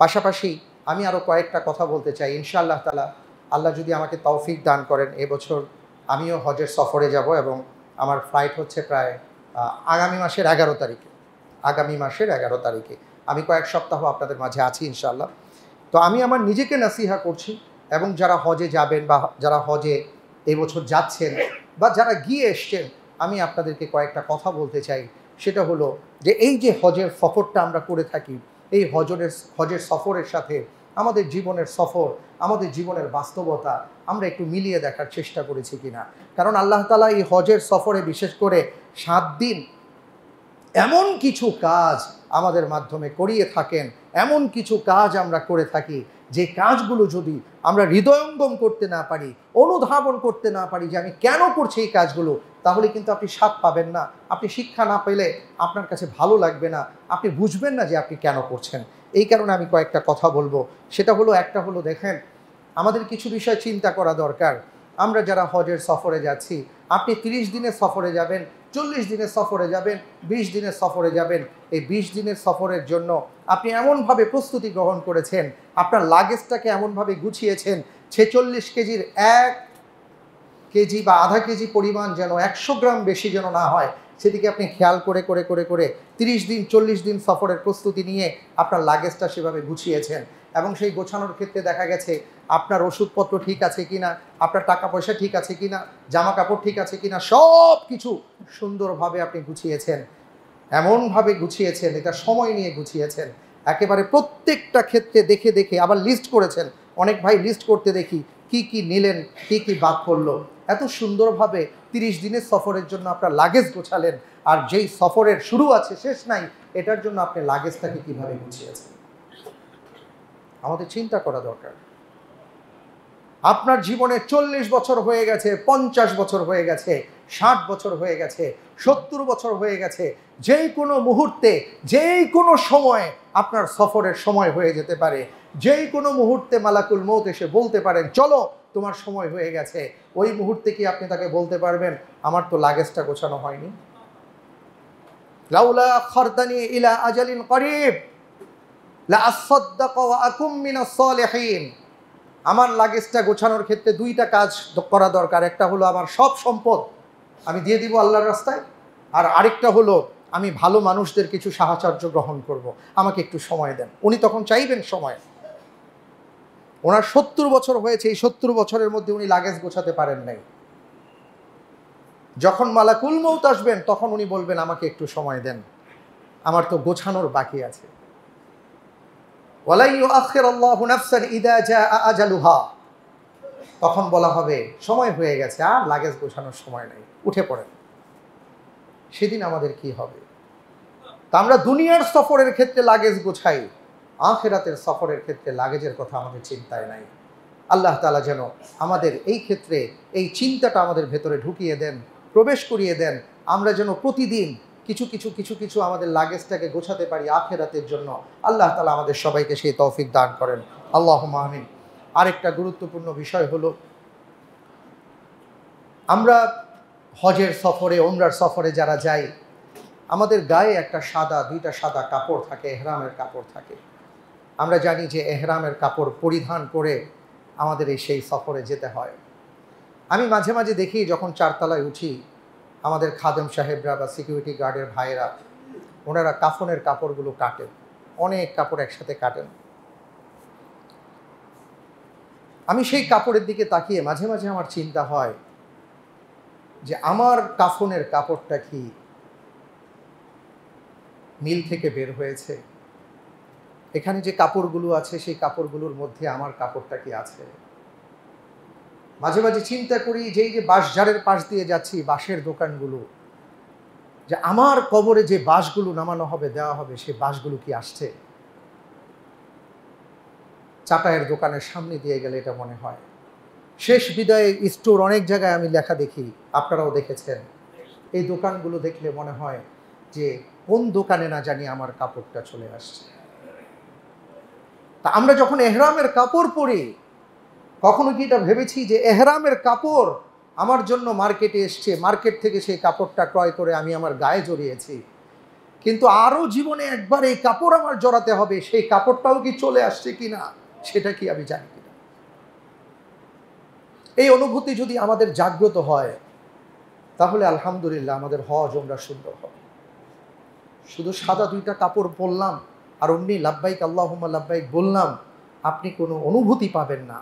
পাশাপাশি আমি আরও কয়েকটা কথা বলতে চাই ইনশাআল্লাহ তালা আল্লাহ যদি আমাকে তৌফিক দান করেন এবছর আমিও হজের সফরে যাব এবং আমার ফ্লাইট হচ্ছে প্রায় আগামী মাসের এগারো তারিখে আগামী মাসের এগারো তারিখে আমি কয়েক সপ্তাহ আপনাদের মাঝে আছি ইনশাল্লাহ তো আমি আমার নিজেকে নাসিহা করছি এবং যারা হজে যাবেন বা যারা হজে এবছর যাচ্ছেন বা যারা গিয়ে এসছেন আমি আপনাদেরকে কয়েকটা কথা বলতে চাই সেটা হলো যে এই যে হজের সফরটা আমরা করে থাকি এই হজরের হজের সফরের সাথে আমাদের জীবনের সফর আমাদের জীবনের বাস্তবতা আমরা একটু মিলিয়ে দেখার চেষ্টা করেছি কিনা কারণ আল্লাহ তালা এই হজের সফরে বিশেষ করে সাত দিন এমন কিছু কাজ আমাদের মাধ্যমে করিয়ে থাকেন এমন কিছু কাজ আমরা করে থাকি যে কাজগুলো যদি আমরা হৃদয়ঙ্গম করতে না পারি অনুধাবন করতে না পারি যে আমি কেন করছি এই কাজগুলো তাহলে কিন্তু আপনি স্বাদ পাবেন না আপনি শিক্ষা না পেলে আপনার কাছে ভালো লাগবে না আপনি বুঝবেন না যে আপনি কেন করছেন এই কারণে আমি কয়েকটা কথা বলবো সেটা হলো একটা হলো দেখেন আমাদের কিছু বিষয় চিন্তা করা দরকার আমরা যারা হজের সফরে যাচ্ছি আপনি ৩০ দিনের সফরে যাবেন চল্লিশ দিনের সফরে যাবেন ২০ দিনের সফরে যাবেন এই ২০ দিনের সফরের জন্য আপনি এমনভাবে প্রস্তুতি গ্রহণ করেছেন আপনার লাগেজটাকে এমনভাবে গুছিয়েছেন ছেচল্লিশ কেজির এক কেজি বা আধা কেজি পরিমাণ যেন একশো গ্রাম বেশি যেন না হয় সেদিকে আপনি খেয়াল করে করে করে করে তিরিশ দিন চল্লিশ দিন সফরের প্রস্তুতি নিয়ে আপনার লাগেজটা সেভাবে গুছিয়েছেন এবং সেই গোছানোর ক্ষেত্রে দেখা গেছে আপনার ওষুধপত্র ঠিক আছে কিনা আপনার টাকা পয়সা ঠিক আছে কিনা জামা কাপড় ঠিক আছে কিনা সব কিছু সুন্দরভাবে আপনি গুছিয়েছেন এমনভাবে গুছিয়েছেন এটা সময় নিয়ে গুছিয়েছেন একেবারে প্রত্যেকটা ক্ষেত্রে দেখে দেখে আবার লিস্ট করেছেন অনেক ভাই লিস্ট করতে দেখি কি কি নিলেন কি কি বাদ পড়লো এত সুন্দরভাবে তিরিশ দিনের সফরের জন্য আপনার লাগেজ গোছালেন আর যেই সফরের শুরু আছে শেষ নাই এটার জন্য আপনি লাগেজটাকে কীভাবে গুছিয়েছেন আমাদের চিন্তা করা দরকার আপনার জীবনে চল্লিশ বছর হয়ে গেছে পঞ্চাশ বছর হয়ে গেছে ষাট বছর হয়ে গেছে সত্তর বছর হয়ে গেছে যেই কোনো মুহূর্তে যেই কোনো সময় আপনার সফরের সময় হয়ে যেতে পারে যেই কোনো মুহূর্তে মালাকুল মৌত এসে বলতে পারেন চলো তোমার সময় হয়ে গেছে ওই মুহূর্তে কি আপনি তাকে বলতে পারবেন আমার তো লাগেজটা গোছানো হয়নি লাউলা খরদানি ইলা আজালিন করিব আমার লাগেজটা গোছানোর ক্ষেত্রে দুইটা কাজ করা দরকার একটা হলো আমার সব সম্পদ আমি দিয়ে দিব আল্লাহর রাস্তায় আর আরেকটা হলো আমি ভালো মানুষদের কিছু সাহাচার্য গ্রহণ করব। আমাকে একটু সময় দেন উনি তখন চাইবেন সময় ওনার সত্তর বছর হয়েছে এই সত্তর বছরের মধ্যে উনি লাগেজ গোছাতে পারেন নাই যখন মালাকুল মৌত আসবেন তখন উনি বলবেন আমাকে একটু সময় দেন আমার তো গোছানোর বাকি আছে তখন বলা হবে সময় হয়ে গেছে আর লাগেজ গোছানোর সময় নেই উঠে পড়েন সেদিন আমাদের কি হবে তা আমরা দুনিয়ার সফরের ক্ষেত্রে লাগেজ গোছাই আখেরাতের সফরের ক্ষেত্রে লাগেজের কথা আমাদের চিন্তায় নাই আল্লাহ তালা যেন আমাদের এই ক্ষেত্রে এই চিন্তাটা আমাদের ভেতরে ঢুকিয়ে দেন প্রবেশ করিয়ে দেন আমরা যেন প্রতিদিন কিছু কিছু কিছু কিছু আমাদের লাগেজটাকে গোছাতে পারি আখেরাতের জন্য আল্লাহ তালা আমাদের সবাইকে সেই তৌফিক দান করেন আল্লাহ মাহমিন আরেকটা গুরুত্বপূর্ণ বিষয় হলো আমরা হজের সফরে ওমরার সফরে যারা যাই আমাদের গায়ে একটা সাদা দুইটা সাদা কাপড় থাকে হেরামের কাপড় থাকে আমরা জানি যে এহরামের কাপড় পরিধান করে আমাদের এই সেই সফরে যেতে হয় আমি মাঝে মাঝে দেখি যখন চারতলায় উঠি আমাদের খাদেম সাহেবরা বা সিকিউরিটি গার্ডের ভাইয়েরা ওনারা কাফনের কাপড়গুলো কাটেন অনেক কাপড় একসাথে কাটেন আমি সেই কাপড়ের দিকে তাকিয়ে মাঝে মাঝে আমার চিন্তা হয় যে আমার কাফনের কাপড়টা কি মিল থেকে বের হয়েছে এখানে যে কাপড়গুলো আছে সেই কাপড়গুলোর মধ্যে আমার কাপড়টা কি আছে মাঝে মাঝে চিন্তা করি যে এই যে বাঁশঝাড়ের পাশ দিয়ে যাচ্ছি বাঁশের দোকানগুলো যে আমার কবরে যে বাঁশগুলো নামানো হবে দেওয়া হবে সে বাঁশগুলো কি আসছে চাটায়ের দোকানের সামনে দিয়ে গেলে এটা মনে হয় শেষ বিদায়ে স্টোর অনেক জায়গায় আমি লেখা দেখি আপনারাও দেখেছেন এই দোকানগুলো দেখলে মনে হয় যে কোন দোকানে না জানি আমার কাপড়টা চলে আসছে তা আমরা যখন এহরামের কাপড় পরি কখনো কি এটা ভেবেছি যে এহরামের কাপড় আমার জন্য মার্কেটে এসছে মার্কেট থেকে সেই কাপড়টা ক্রয় করে আমি আমার গায়ে জড়িয়েছি কিন্তু আরও জীবনে একবার এই কাপড় আমার জড়াতে হবে সেই কাপড়টাও কি চলে আসছে কি না সেটা কি আমি জানি কিনা এই অনুভূতি যদি আমাদের জাগ্রত হয় তাহলে আলহামদুলিল্লাহ আমাদের হজ আমরা সুন্দর হবে শুধু সাদা দুইটা কাপড় পরলাম আর অমনি লাভবাইক আল্লাহমা লাভবাইক বললাম আপনি কোনো অনুভূতি পাবেন না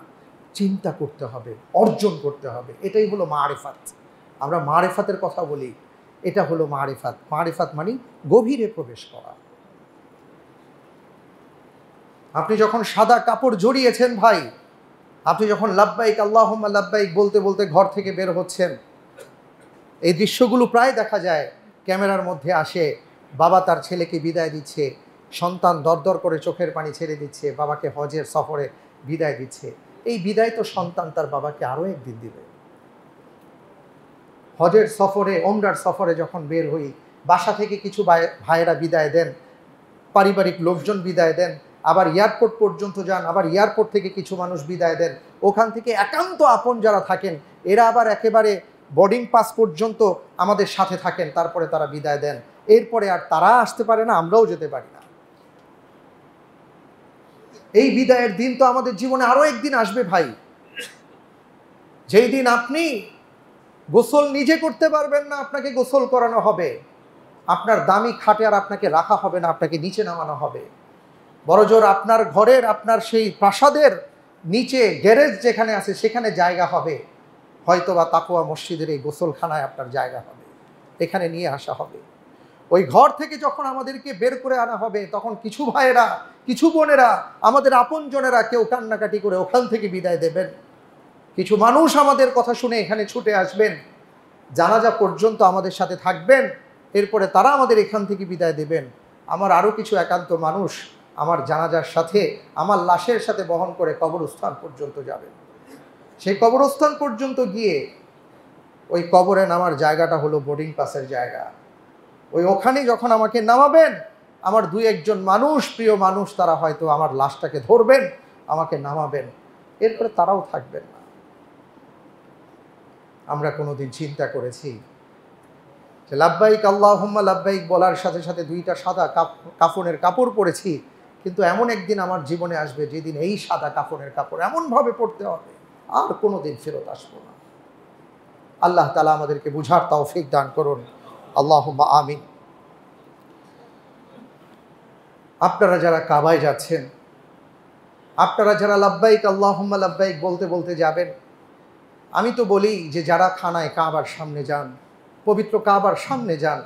চিন্তা করতে হবে অর্জন করতে হবে এটাই হলো মারেফাত আমরা মারেফাতের কথা বলি এটা হলো মারেফাত মারেফাত মানে গভীরে প্রবেশ করা আপনি যখন সাদা কাপড় জড়িয়েছেন ভাই আপনি যখন লাভবাইক আল্লাহম্মা লাভবাইক বলতে বলতে ঘর থেকে বের হচ্ছেন এই দৃশ্যগুলো প্রায় দেখা যায় ক্যামেরার মধ্যে আসে বাবা তার ছেলেকে বিদায় দিচ্ছে সন্তান দরদর করে চোখের পানি ছেড়ে দিচ্ছে বাবাকে হজের সফরে বিদায় দিচ্ছে এই বিদায় তো সন্তান তার বাবাকে আরও একদিন দিবে হজের সফরে ওমরার সফরে যখন বের হই বাসা থেকে কিছু ভাইয়েরা বিদায় দেন পারিবারিক লোকজন বিদায় দেন আবার এয়ারপোর্ট পর্যন্ত যান আবার এয়ারপোর্ট থেকে কিছু মানুষ বিদায় দেন ওখান থেকে একান্ত আপন যারা থাকেন এরা আবার একেবারে বোর্ডিং পাস পর্যন্ত আমাদের সাথে থাকেন তারপরে তারা বিদায় দেন এরপরে আর তারা আসতে পারে না আমরাও যেতে পারি না এই বিদায়ের দিন তো আমাদের জীবনে আরও একদিন আসবে ভাই যেই দিন আপনি গোসল নিজে করতে পারবেন না আপনাকে গোসল করানো হবে আপনার দামি খাটে আর আপনাকে রাখা হবে না আপনাকে নিচে নামানো হবে বড়জোর আপনার ঘরের আপনার সেই প্রাসাদের নিচে গ্যারেজ যেখানে আছে সেখানে জায়গা হবে হয়তো বা তাকুয়া মসজিদের এই গোসলখানায় আপনার জায়গা হবে এখানে নিয়ে আসা হবে ওই ঘর থেকে যখন আমাদেরকে বের করে আনা হবে তখন কিছু ভাইয়েরা কিছু বোনেরা আমাদের আপনজনেরা কেউ কান্নাকাটি করে ওখান থেকে বিদায় দেবেন কিছু মানুষ আমাদের কথা শুনে এখানে ছুটে আসবেন জানাজা পর্যন্ত আমাদের সাথে থাকবেন এরপরে তারা আমাদের এখান থেকে বিদায় দেবেন আমার আরও কিছু একান্ত মানুষ আমার জানাজার সাথে আমার লাশের সাথে বহন করে কবরস্থান পর্যন্ত যাবেন সেই কবরস্থান পর্যন্ত গিয়ে ওই কবরে নামার জায়গাটা হলো বোর্ডিং পাসের জায়গা ওই ওখানে যখন আমাকে নামাবেন আমার দুই একজন মানুষ প্রিয় মানুষ তারা হয়তো আমার লাশটাকে ধরবেন আমাকে নামাবেন এরপরে তারাও থাকবেন না আমরা কোনোদিন চিন্তা করেছি যে লাভবাহিক আল্লাহ হুম্মা লাভবাহিক বলার সাথে সাথে দুইটা সাদা কাফনের কাপড় পরেছি কিন্তু এমন একদিন আমার জীবনে আসবে যেদিন এই সাদা কাফনের কাপড় এমনভাবে পড়তে হবে আর কোনো দিন ফেরত আসবো না আল্লাহ তালা আমাদেরকে বুঝার তাও ফিক দান করুন আল্লাহ আমিন আপনারা যারা কাবায় যাচ্ছেন আপনারা যারা লাব্বাইক আল্লাহম্মা লাব্বাইক বলতে বলতে যাবেন আমি তো বলি যে যারা খানায় কাবার সামনে যান পবিত্র কাবার সামনে যান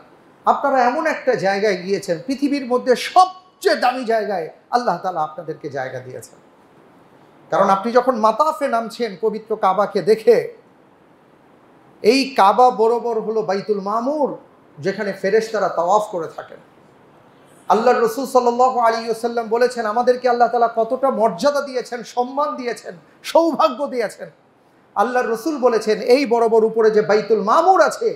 আপনারা এমন একটা জায়গায় গিয়েছেন পৃথিবীর মধ্যে সবচেয়ে দামি জায়গায় আল্লাহ তালা আপনাদেরকে জায়গা দিয়েছেন কারণ আপনি যখন মাতাফে নামছেন পবিত্র কাবাকে দেখে এই কাবা বরোবর হলো বাইতুল মামুর যেখানে তারা তাওয়াফ করে থাকেন আল্লাহ রসুল সাল আলী ওসাল্লাম বলেছেন আমাদেরকে আল্লাহ তালা কতটা মর্যাদা দিয়েছেন সম্মান দিয়েছেন সৌভাগ্য দিয়েছেন আল্লাহর রসুল বলেছেন এই বরাবর উপরে যে বাইতুল মামুর আছে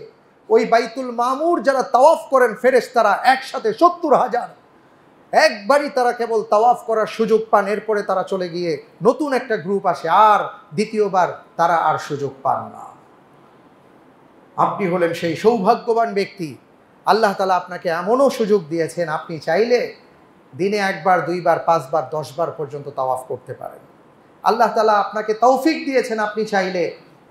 ওই বাইতুল মামুর যারা তাওয়াফ করেন ফেরেস তারা একসাথে সত্তর হাজার একবারই তারা কেবল তাওয়াফ করার সুযোগ পান এরপরে তারা চলে গিয়ে নতুন একটা গ্রুপ আসে আর দ্বিতীয়বার তারা আর সুযোগ পান না আপনি হলেন সেই সৌভাগ্যবান ব্যক্তি আল্লাহ তালা আপনাকে এমনও সুযোগ দিয়েছেন আপনি চাইলে দিনে একবার দুইবার পাঁচবার দশবার পর্যন্ত তাওয়াফ করতে পারেন আল্লাহ তালা আপনাকে তৌফিক দিয়েছেন আপনি চাইলে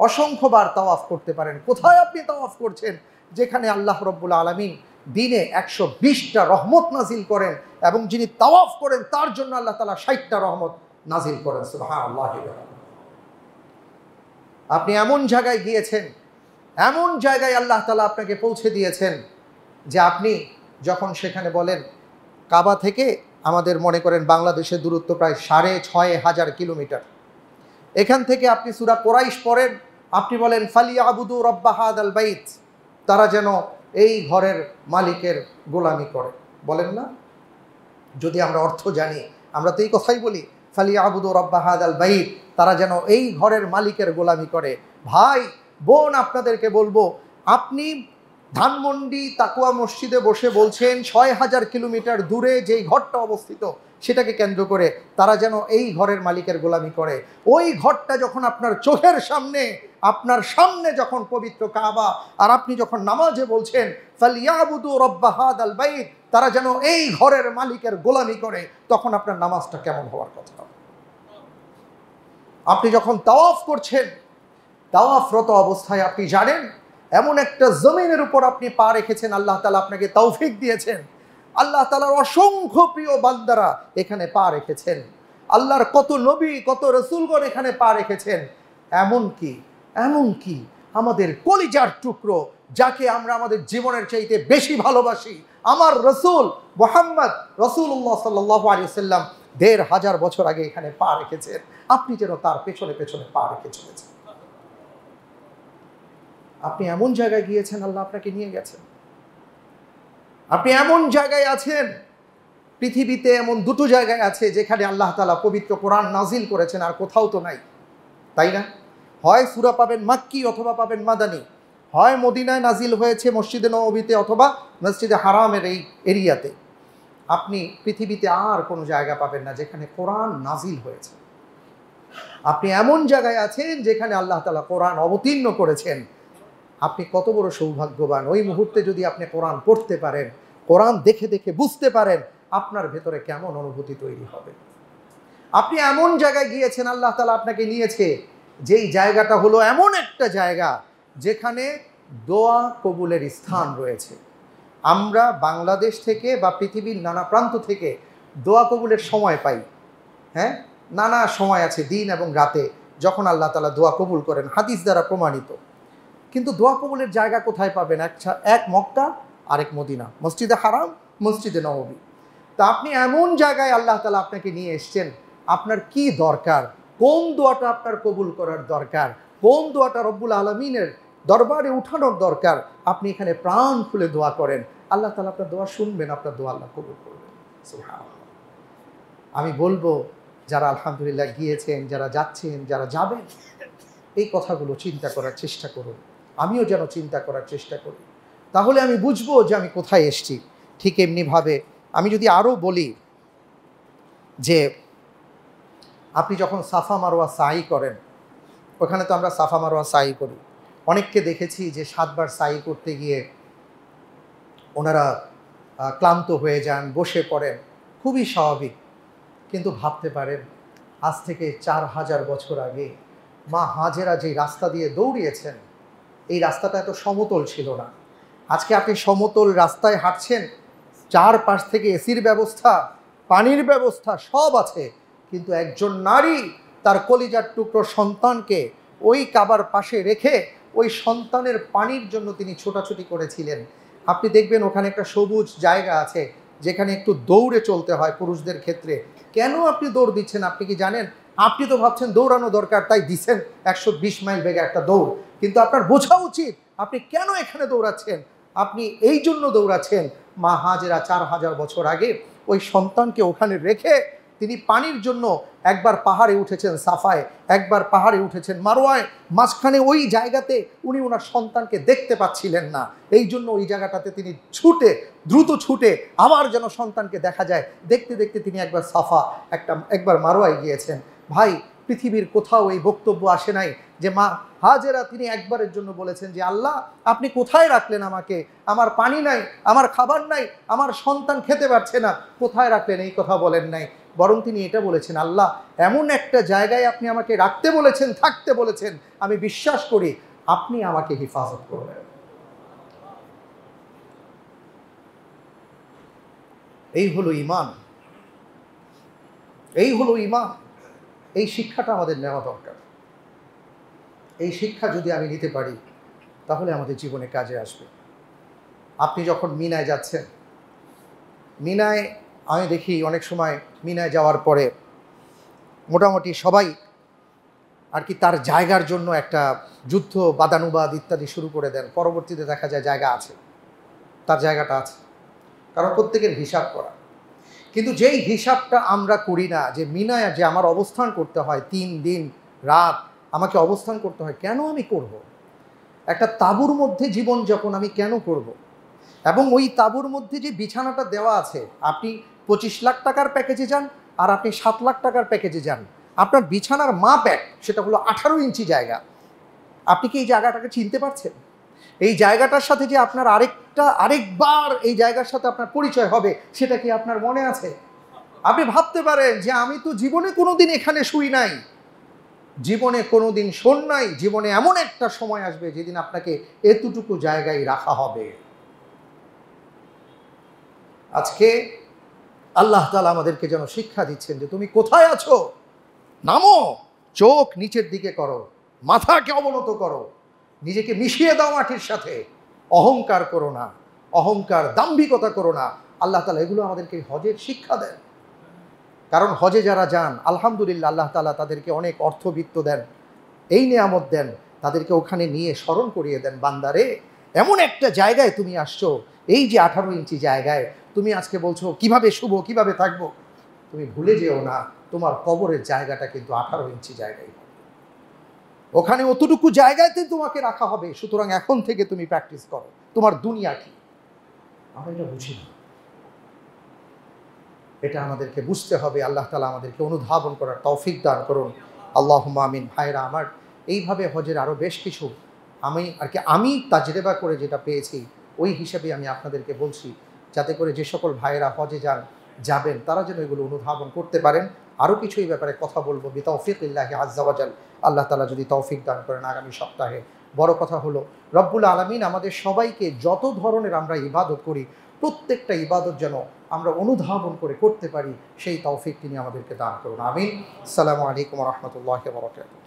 অসংখ্যবার তাওয়াফ করতে পারেন কোথায় আপনি তাওয়াফ করছেন যেখানে আল্লাহ রব্বুল আলমিন দিনে একশো বিশটা রহমত নাজিল করেন এবং যিনি তাওয়াফ করেন তার জন্য আল্লাহ তালা ষাটটা রহমত নাজিল করেন হ্যাঁ আল্লাহ আপনি এমন জায়গায় গিয়েছেন এমন জায়গায় আল্লাহ তালা আপনাকে পৌঁছে দিয়েছেন যে আপনি যখন সেখানে বলেন কাবা থেকে আমাদের মনে করেন বাংলাদেশের দূরত্ব প্রায় সাড়ে ছয় হাজার কিলোমিটার এখান থেকে আপনি সুরা কোরাইশ পড়েন আপনি বলেন ফালি আবুদু রব্বাহাদ আল বাইত তারা যেন এই ঘরের মালিকের গোলামি করে বলেন না যদি আমরা অর্থ জানি আমরা তো এই কথাই বলি ফালি আবুদু রব্বাহাদ আল বাইত তারা যেন এই ঘরের মালিকের গোলামি করে ভাই বোন আপনাদেরকে বলবো আপনি ধানমন্ডি তাকুয়া মসজিদে বসে বলছেন ছয় হাজার কিলোমিটার দূরে যেই ঘরটা অবস্থিত সেটাকে কেন্দ্র করে তারা যেন এই ঘরের মালিকের গোলামি করে ওই ঘরটা যখন আপনার চোখের সামনে আপনার সামনে যখন পবিত্র কাবা আর আপনি যখন নামাজে বলছেন ফালিয়াবুদু রব্বাহাদ আল বাইদ তারা যেন এই ঘরের মালিকের গোলামি করে তখন আপনার নামাজটা কেমন হওয়ার কথা আপনি যখন তাওয়াফ করছেন তাওয়াফরত অবস্থায় আপনি জানেন এমন একটা জমিনের উপর আপনি পা রেখেছেন আল্লাহ তালা আপনাকে তৌফিক দিয়েছেন আল্লাহ তালার অসংখ্য প্রিয় বান্দারা এখানে পা রেখেছেন আল্লাহর কত নবী কত রসুলগণ এখানে পা রেখেছেন এমন কি এমন কি আমাদের কলিজার টুকরো যাকে আমরা আমাদের জীবনের চাইতে বেশি ভালোবাসি আমার রসুল মোহাম্মদ রসুল্লাহ সাল্লাহ আলিয়াল্লাম দেড় হাজার বছর আগে এখানে পা রেখেছেন আপনি যেন তার পেছনে পেছনে পা রেখে চলেছেন আপনি এমন জায়গায় গিয়েছেন আল্লাহ আপনাকে নিয়ে গেছেন আপনি এমন জায়গায় আছেন পৃথিবীতে এমন দুটো জায়গায় আছে যেখানে আল্লাহ তালা পবিত্র কোরআন নাজিল করেছেন আর কোথাও তো নাই তাই না হয় সুরা পাবেন মাক্কি অথবা পাবেন মাদানি হয় মদিনায় নাজিল হয়েছে মসজিদে নবীতে অথবা মসজিদে হারামের এই এরিয়াতে আপনি পৃথিবীতে আর কোনো জায়গা পাবেন না যেখানে কোরআন নাজিল হয়েছে আপনি এমন জায়গায় আছেন যেখানে আল্লাহ তালা কোরআন অবতীর্ণ করেছেন আপনি কত বড় সৌভাগ্যবান ওই মুহূর্তে যদি আপনি কোরআন পড়তে পারেন কোরআন দেখে দেখে বুঝতে পারেন আপনার ভেতরে কেমন অনুভূতি তৈরি হবে আপনি এমন জায়গায় গিয়েছেন আল্লাহ তালা আপনাকে নিয়েছে যেই জায়গাটা হলো এমন একটা জায়গা যেখানে দোয়া কবুলের স্থান রয়েছে আমরা বাংলাদেশ থেকে বা পৃথিবীর নানা প্রান্ত থেকে দোয়া কবুলের সময় পাই হ্যাঁ নানা সময় আছে দিন এবং রাতে যখন আল্লাহ তালা দোয়া কবুল করেন হাদিস দ্বারা প্রমাণিত কিন্তু দোয়া কবুলের জায়গা কোথায় পাবেন এক এক মক্কা আরেক মদিনা মসজিদে হারাম মসজিদে নবী তা আপনি এমন জায়গায় আল্লাহ তালা আপনাকে নিয়ে এসছেন আপনার কি দরকার কোন দোয়াটা আপনার কবুল করার দরকার কোন দোয়াটা রব্বুল আলমিনের দরবারে উঠানোর দরকার আপনি এখানে প্রাণ খুলে দোয়া করেন আল্লাহ তালা আপনার দোয়া শুনবেন আপনার দোয়া আল্লাহ কবুল করবেন আমি বলবো যারা আলহামদুলিল্লাহ গিয়েছেন যারা যাচ্ছেন যারা যাবেন এই কথাগুলো চিন্তা করার চেষ্টা করুন আমিও যেন চিন্তা করার চেষ্টা করি তাহলে আমি বুঝবো যে আমি কোথায় এসছি ঠিক এমনিভাবে আমি যদি আরও বলি যে আপনি যখন সাফা মারোয়া সাই করেন ওখানে তো আমরা সাফা মারোয়া সাই করি অনেককে দেখেছি যে সাতবার সাই করতে গিয়ে ওনারা ক্লান্ত হয়ে যান বসে পড়েন খুবই স্বাভাবিক কিন্তু ভাবতে পারেন আজ থেকে চার হাজার বছর আগে মা হাজেরা যে রাস্তা দিয়ে দৌড়িয়েছেন এই রাস্তাটা এত সমতল ছিল না আজকে আপনি সমতল রাস্তায় হাঁটছেন চারপাশ থেকে এসির ব্যবস্থা পানির ব্যবস্থা সব আছে কিন্তু একজন নারী তার কলিজার টুকরো সন্তানকে ওই কাবার পাশে রেখে ওই সন্তানের পানির জন্য তিনি ছোটাছুটি করেছিলেন আপনি দেখবেন ওখানে একটা সবুজ জায়গা আছে যেখানে একটু দৌড়ে চলতে হয় পুরুষদের ক্ষেত্রে কেন আপনি দৌড় দিচ্ছেন আপনি কি জানেন আপনি তো ভাবছেন দৌড়ানো দরকার তাই দিচ্ছেন একশো মাইল বেগে একটা দৌড় কিন্তু আপনার বোঝা উচিত আপনি কেন এখানে দৌড়াচ্ছেন আপনি এই জন্য দৌড়াচ্ছেন মা হাজেরা চার হাজার বছর আগে ওই সন্তানকে ওখানে রেখে তিনি পানির জন্য একবার পাহাড়ে উঠেছেন সাফায় একবার পাহাড়ে উঠেছেন মারোয়ায় মাঝখানে ওই জায়গাতে উনি ওনার সন্তানকে দেখতে পাচ্ছিলেন না এই জন্য ওই জায়গাটাতে তিনি ছুটে দ্রুত ছুটে আবার যেন সন্তানকে দেখা যায় দেখতে দেখতে তিনি একবার সাফা একটা একবার মারোয়ায় গিয়েছেন ভাই পৃথিবীর কোথাও এই বক্তব্য আসে নাই যে মা হাজেরা তিনি একবারের জন্য বলেছেন যে আল্লাহ আপনি কোথায় রাখলেন আমাকে আমার পানি নাই আমার খাবার নাই আমার সন্তান খেতে পারছে না কোথায় রাখলেন এই কথা বলেন নাই বরং তিনি এটা বলেছেন আল্লাহ এমন একটা জায়গায় আপনি আমাকে রাখতে বলেছেন থাকতে বলেছেন আমি বিশ্বাস করি আপনি আমাকে হেফাজত করবেন এই হলো ইমান এই হলো ইমান এই শিক্ষাটা আমাদের নেওয়া দরকার এই শিক্ষা যদি আমি নিতে পারি তাহলে আমাদের জীবনে কাজে আসবে আপনি যখন মিনায় যাচ্ছেন মিনায় আমি দেখি অনেক সময় মিনায় যাওয়ার পরে মোটামুটি সবাই আর কি তার জায়গার জন্য একটা যুদ্ধ বাদানুবাদ ইত্যাদি শুরু করে দেন পরবর্তীতে দেখা যায় জায়গা আছে তার জায়গাটা আছে কারণ প্রত্যেকের হিসাব করা কিন্তু যেই হিসাবটা আমরা করি না যে মিনায়া যে আমার অবস্থান করতে হয় তিন দিন রাত আমাকে অবস্থান করতে হয় কেন আমি করব। একটা তাবুর মধ্যে জীবন যখন আমি কেন করব। এবং ওই তাবুর মধ্যে যে বিছানাটা দেওয়া আছে আপনি পঁচিশ লাখ টাকার প্যাকেজে যান আর আপনি সাত লাখ টাকার প্যাকেজে যান আপনার বিছানার মাপ এক সেটা হলো আঠারো ইঞ্চি জায়গা আপনি কি এই জায়গাটাকে চিনতে পারছেন এই জায়গাটার সাথে যে আপনার আরেকটা আরেকবার এই জায়গার সাথে আপনার পরিচয় হবে সেটা কি আপনার মনে আছে আপনি ভাবতে পারেন যে আমি তো জীবনে কোনো দিন এখানে শুই নাই জীবনে কোনো দিন শোন নাই জীবনে এমন একটা সময় আসবে যেদিন আপনাকে এতটুকু জায়গায় রাখা হবে আজকে আল্লাহ তালা আমাদেরকে যেন শিক্ষা দিচ্ছেন যে তুমি কোথায় আছো নামো চোখ নিচের দিকে করো মাথাকে অবনত করো নিজেকে মিশিয়ে দাও মাটির সাথে অহংকার করো না অহংকার দাম্ভিকতা করো না আল্লাহ তালা এগুলো আমাদেরকে হজের শিক্ষা দেন কারণ হজে যারা যান আলহামদুলিল্লাহ আল্লাহ তালা তাদেরকে অনেক অর্থবিত্ত দেন এই নিয়ামত দেন তাদেরকে ওখানে নিয়ে স্মরণ করিয়ে দেন বান্দারে এমন একটা জায়গায় তুমি আসছো এই যে আঠারো ইঞ্চি জায়গায় তুমি আজকে বলছো কিভাবে শুভ কিভাবে থাকবো তুমি ভুলে যেও না তোমার কবরের জায়গাটা কিন্তু আঠারো ইঞ্চি জায়গায় ওখানে অতটুকু জায়গাতে তোমাকে রাখা হবে সুতরাং এখন থেকে তুমি প্র্যাকটিস করো তোমার দুনিয়া কি আমরা এটা বুঝি না এটা আমাদেরকে বুঝতে হবে আল্লাহ তালা আমাদেরকে অনুধাবন করার তৌফিক দান করুন আল্লাহ মামিন ভাইরা আমার এইভাবে হজের আরও বেশ কিছু আমি আর কি আমি তাজরেবা করে যেটা পেয়েছি ওই হিসাবে আমি আপনাদেরকে বলছি যাতে করে যে সকল ভাইয়েরা হজে যান যাবেন তারা যেন এগুলো অনুধাবন করতে পারেন আরও কিছু এই ব্যাপারে কথা বলবো বি তৌফিক ইল্লাহি আজাল আল্লাহ তালা যদি তৌফিক দান করেন আগামী সপ্তাহে বড় কথা হলো রব্বুল আলমিন আমাদের সবাইকে যত ধরনের আমরা ইবাদত করি প্রত্যেকটা ইবাদত যেন আমরা অনুধাবন করে করতে পারি সেই তৌফিক তিনি আমাদেরকে দান করুন আমিন সালামু আলাইকুম রহমতুল্লাহ বরকাত